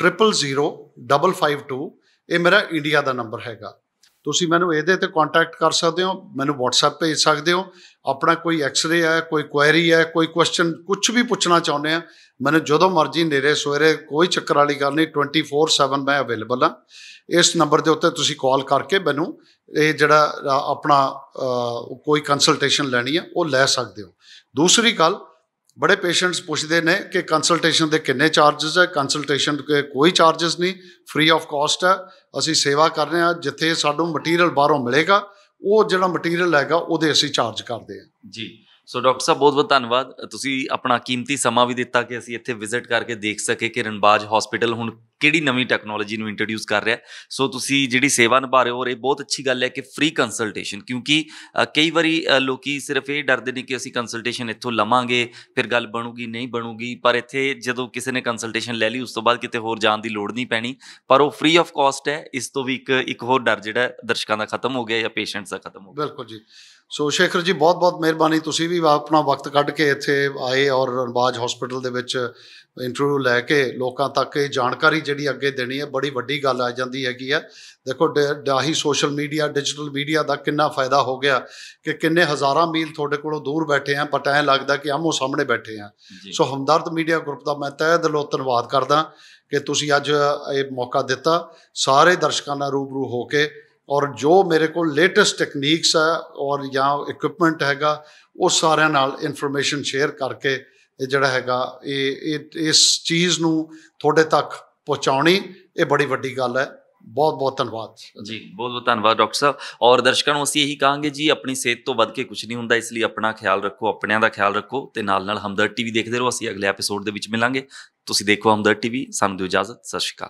0005552 ਇਹ ਮੇਰਾ ਇੰਡੀਆ ਦਾ ਨੰਬਰ ਹੈਗਾ ਤੁਸੀਂ ਮੈਨੂੰ ਇਹਦੇ ਤੇ ਕੰਟੈਕਟ ਕਰ ਸਕਦੇ ਹੋ ਮੈਨੂੰ WhatsApp ਭੇਜ ਸਕਦੇ ਹੋ ਆਪਣਾ ਕੋਈ ਐਕਸਰੇ ਹੈ ਕੋਈ ਕੁਐਰੀ ਹੈ ਕੋਈ ਕੁਐਸਚਨ ਕੁਝ ਵੀ ਪੁੱਛਣਾ ਚਾਹੁੰਦੇ ਆ ਮੈਨੂੰ ਜਦੋਂ ਮਰਜ਼ੀ ਨੇਰੇ ਸਵੇਰੇ ਕੋਈ ਚੱਕਰ ਵਾਲੀ ਗੱਲ ਨਹੀਂ 24/7 ਮੈਂ ਅਵੇਲੇਬਲ ਆ ਇਸ ਨੰਬਰ ਦੇ ਉੱਤੇ ਤੁਸੀਂ ਕਾਲ ਕਰਕੇ ਮੈਨੂੰ ਇਹ ਜਿਹੜਾ ਆਪਣਾ ਕੋਈ ਕੰਸਲਟੇਸ਼ਨ ਲੈਣੀ ਆ ਉਹ ਲੈ ਸਕਦੇ ਹੋ ਦੂਸਰੀ ਗੱਲ ਬੜੇ ਪੇਸ਼ੈਂਟਸ ਪੁੱਛਦੇ ਨੇ ਕਿ ਕੰਸਲਟੇਸ਼ਨ ਦੇ ਕਿੰਨੇ ਚਾਰजेस ਹੈ ਕੰਸਲਟੇਸ਼ਨ ਦੇ ਕੋਈ ਚਾਰजेस ਨਹੀਂ ਫ੍ਰੀ ਆਫ ਕਾਸਟ ਹੈ ਅਸੀਂ ਸੇਵਾ ਕਰ ਰਹੇ ਹਾਂ ਜਿੱਥੇ ਸਾਨੂੰ ਮਟੀਰੀਅਲ ਬਾਹਰੋਂ ਮਿਲੇਗਾ ਉਹ ਜਿਹੜਾ ਮਟੀਰੀਅਲ ਹੈਗਾ ਉਹਦੇ ਅਸੀਂ ਚਾਰਜ ਕਰਦੇ ਹਾਂ ਜੀ ਸੋ ਡਾਕਟਰ ਸਾਹਿਬ ਬਹੁਤ ਬਹੁਤ ਧੰਨਵਾਦ ਤੁਸੀਂ ਆਪਣਾ ਕੀਮਤੀ ਸਮਾਂ ਵੀ ਦਿੱਤਾ ਕਿ ਅਸੀਂ ਇੱਥੇ ਵਿਜ਼ਿਟ ਕਰਕੇ ਦੇਖ ਸਕੇ ਕਿ ਰਣਬਾਜ ਹਸਪੀਟਲ ਹੁਣ ਕਿਹੜੀ ਨਵੀਂ ਟੈਕਨੋਲੋਜੀ ਨੂੰ ਇੰਟਰੋਡਿਊਸ ਕਰ ਰਿਹਾ ਸੋ ਤੁਸੀਂ ਜਿਹੜੀ ਸੇਵਾ ਨਿਭਾ ਰਹੇ ਹੋ ਔਰ ਇਹ ਬਹੁਤ ਅੱਛੀ ਗੱਲ ਹੈ ਕਿ ਫ੍ਰੀ ਕੰਸਲਟੇਸ਼ਨ ਕਿਉਂਕਿ ਕਈ ਵਾਰੀ ਲੋਕੀ ਸਿਰਫ ਇਹ ਡਰਦੇ ਨੇ ਕਿ ਅਸੀਂ ਕੰਸਲਟੇਸ਼ਨ ਇੱਥੋਂ ਲਵਾਂਗੇ ਫਿਰ ਗੱਲ ਬਣੂਗੀ ਨਹੀਂ ਬਣੂਗੀ ਪਰ ਇੱਥੇ ਜਦੋਂ ਕਿਸੇ ਨੇ ਕੰਸਲਟੇਸ਼ਨ ਲੈ ਲਈ ਉਸ ਤੋਂ ਬਾਅਦ ਕਿਤੇ ਹੋਰ ਜਾਣ ਦੀ ਲੋੜ ਨਹੀਂ ਪੈਣੀ ਪਰ ਉਹ ਫ੍ਰੀ ਆਫ ਕਾਸਟ ਹੈ ਇਸ ਤੋਂ ਵੀ ਇੱਕ ਇੱਕ ਹੋਰ ਡਰ ਜਿਹੜਾ ਦਰਸ਼ਕਾਂ ਦਾ ਖਤਮ ਹੋ ਗਿਆ ਜਾਂ ਪੇਸ਼ੈਂਟਸ ਦਾ ਖਤਮ ਹੋ ਗਿਆ ਬਿਲਕੁਲ ਜੀ ਸੋ ਸ਼ੇਖਰ ਜੀ ਬਹੁਤ-ਬਹੁਤ ਮਿਹਰਬਾਨੀ ਤੁਸੀਂ ਵੀ ਆਪਣਾ ਵਕਤ ਕੱਢ ਕੇ ਇੱਥੇ ਆਏ ਔਰ ਰਣਬਾਜ ਹਸਪੀਟਲ ਦੇ ਵਿੱਚ ਇੰਟਰਵਿਊ ਲੈ ਕੇ ਲੋਕਾਂ ਤੱਕ ਇਹ ਜਾਣਕਾਰੀ ਜਿਹੜੀ ਅੱਗੇ ਦੇਣੀ ਹੈ ਬੜੀ ਵੱਡੀ ਗੱਲ ਆ ਜਾਂਦੀ ਹੈਗੀ ਆ ਦੇਖੋ ਡਾਹੀ ਸੋਸ਼ਲ ਮੀਡੀਆ ਡਿਜੀਟਲ ਮੀਡੀਆ ਦਾ ਕਿੰਨਾ ਫਾਇਦਾ ਹੋ ਗਿਆ ਕਿ ਕਿੰਨੇ ਹਜ਼ਾਰਾਂ ਮੀਲ ਤੁਹਾਡੇ ਕੋਲੋਂ ਦੂਰ ਬੈਠੇ ਆ ਪਟ ਐ ਲੱਗਦਾ ਕਿ ਆਮੋ ਸਾਹਮਣੇ ਬੈਠੇ ਆ ਸੋ ਹਮਦਰਦ ਮੀਡੀਆ ਗਰੁੱਪ ਦਾ ਮੈਂ ਤਹਿ ਦਿਲੋਂ ਧੰਨਵਾਦ ਕਰਦਾ ਕਿ ਤੁਸੀਂ ਅੱਜ ਇਹ ਮੌਕਾ ਦਿੱਤਾ ਸਾਰੇ ਦਰਸ਼ਕਾਂ ਨਾਲ ਰੂਬਰੂ ਹੋ ਕੇ ਔਰ ਜੋ ਮੇਰੇ ਕੋਲ ਲੇਟੈਸਟ ਟੈਕਨੀਕਸ ਆ ਔਰ ਜਾਂ ਇਕਵਿਪਮੈਂਟ ਹੈਗਾ ਉਹ ਸਾਰਿਆਂ ਨਾਲ ਇਨਫੋਰਮੇਸ਼ਨ ਸ਼ੇਅਰ ਕਰਕੇ ਇਹ ਜਿਹੜਾ ਹੈਗਾ ਇਹ ਇਸ ਚੀਜ਼ ਨੂੰ ਤੁਹਾਡੇ ਤੱਕ ਪਹੁੰਚਾਉਣੀ ਇਹ ਬੜੀ ਵੱਡੀ ਗੱਲ ਹੈ ਬਹੁਤ ਬਹੁਤ ਧੰਨਵਾਦ ਜੀ ਬਹੁਤ ਬਹੁਤ ਧੰਨਵਾਦ ਡਾਕਟਰ ਸਾਹਿਬ ਔਰ ਦਰਸ਼ਕਾਂ ਨੂੰ ਅਸੀਂ ਇਹੀ ਕਹਾਂਗੇ ਜੀ ਆਪਣੀ ਸਿਹਤ ਤੋਂ ਵੱਧ ਕੇ ਕੁਝ ਨਹੀਂ ਹੁੰਦਾ ਇਸ ਲਈ ਆਪਣਾ ਖਿਆਲ ਰੱਖੋ ਆਪਣਿਆਂ ਦਾ ਖਿਆਲ ਰੱਖੋ ਤੇ ਨਾਲ ਨਾਲ ਹਮਦਰਦ ਟੀਵੀ ਦੇਖਦੇ ਰਹੋ ਅਸੀਂ ਅਗਲੇ ਐਪੀਸੋਡ ਦੇ ਵਿੱਚ ਮਿਲਾਂਗੇ ਤੁਸੀਂ ਦੇਖੋ ਹਮਦਰਦ ਟੀਵੀ ਸਾਨੂੰ ਦਿਓ ਇਜਾਜ਼ਤ ਸਤਿ ਸ਼੍ਰੀ ਅਕਾਲ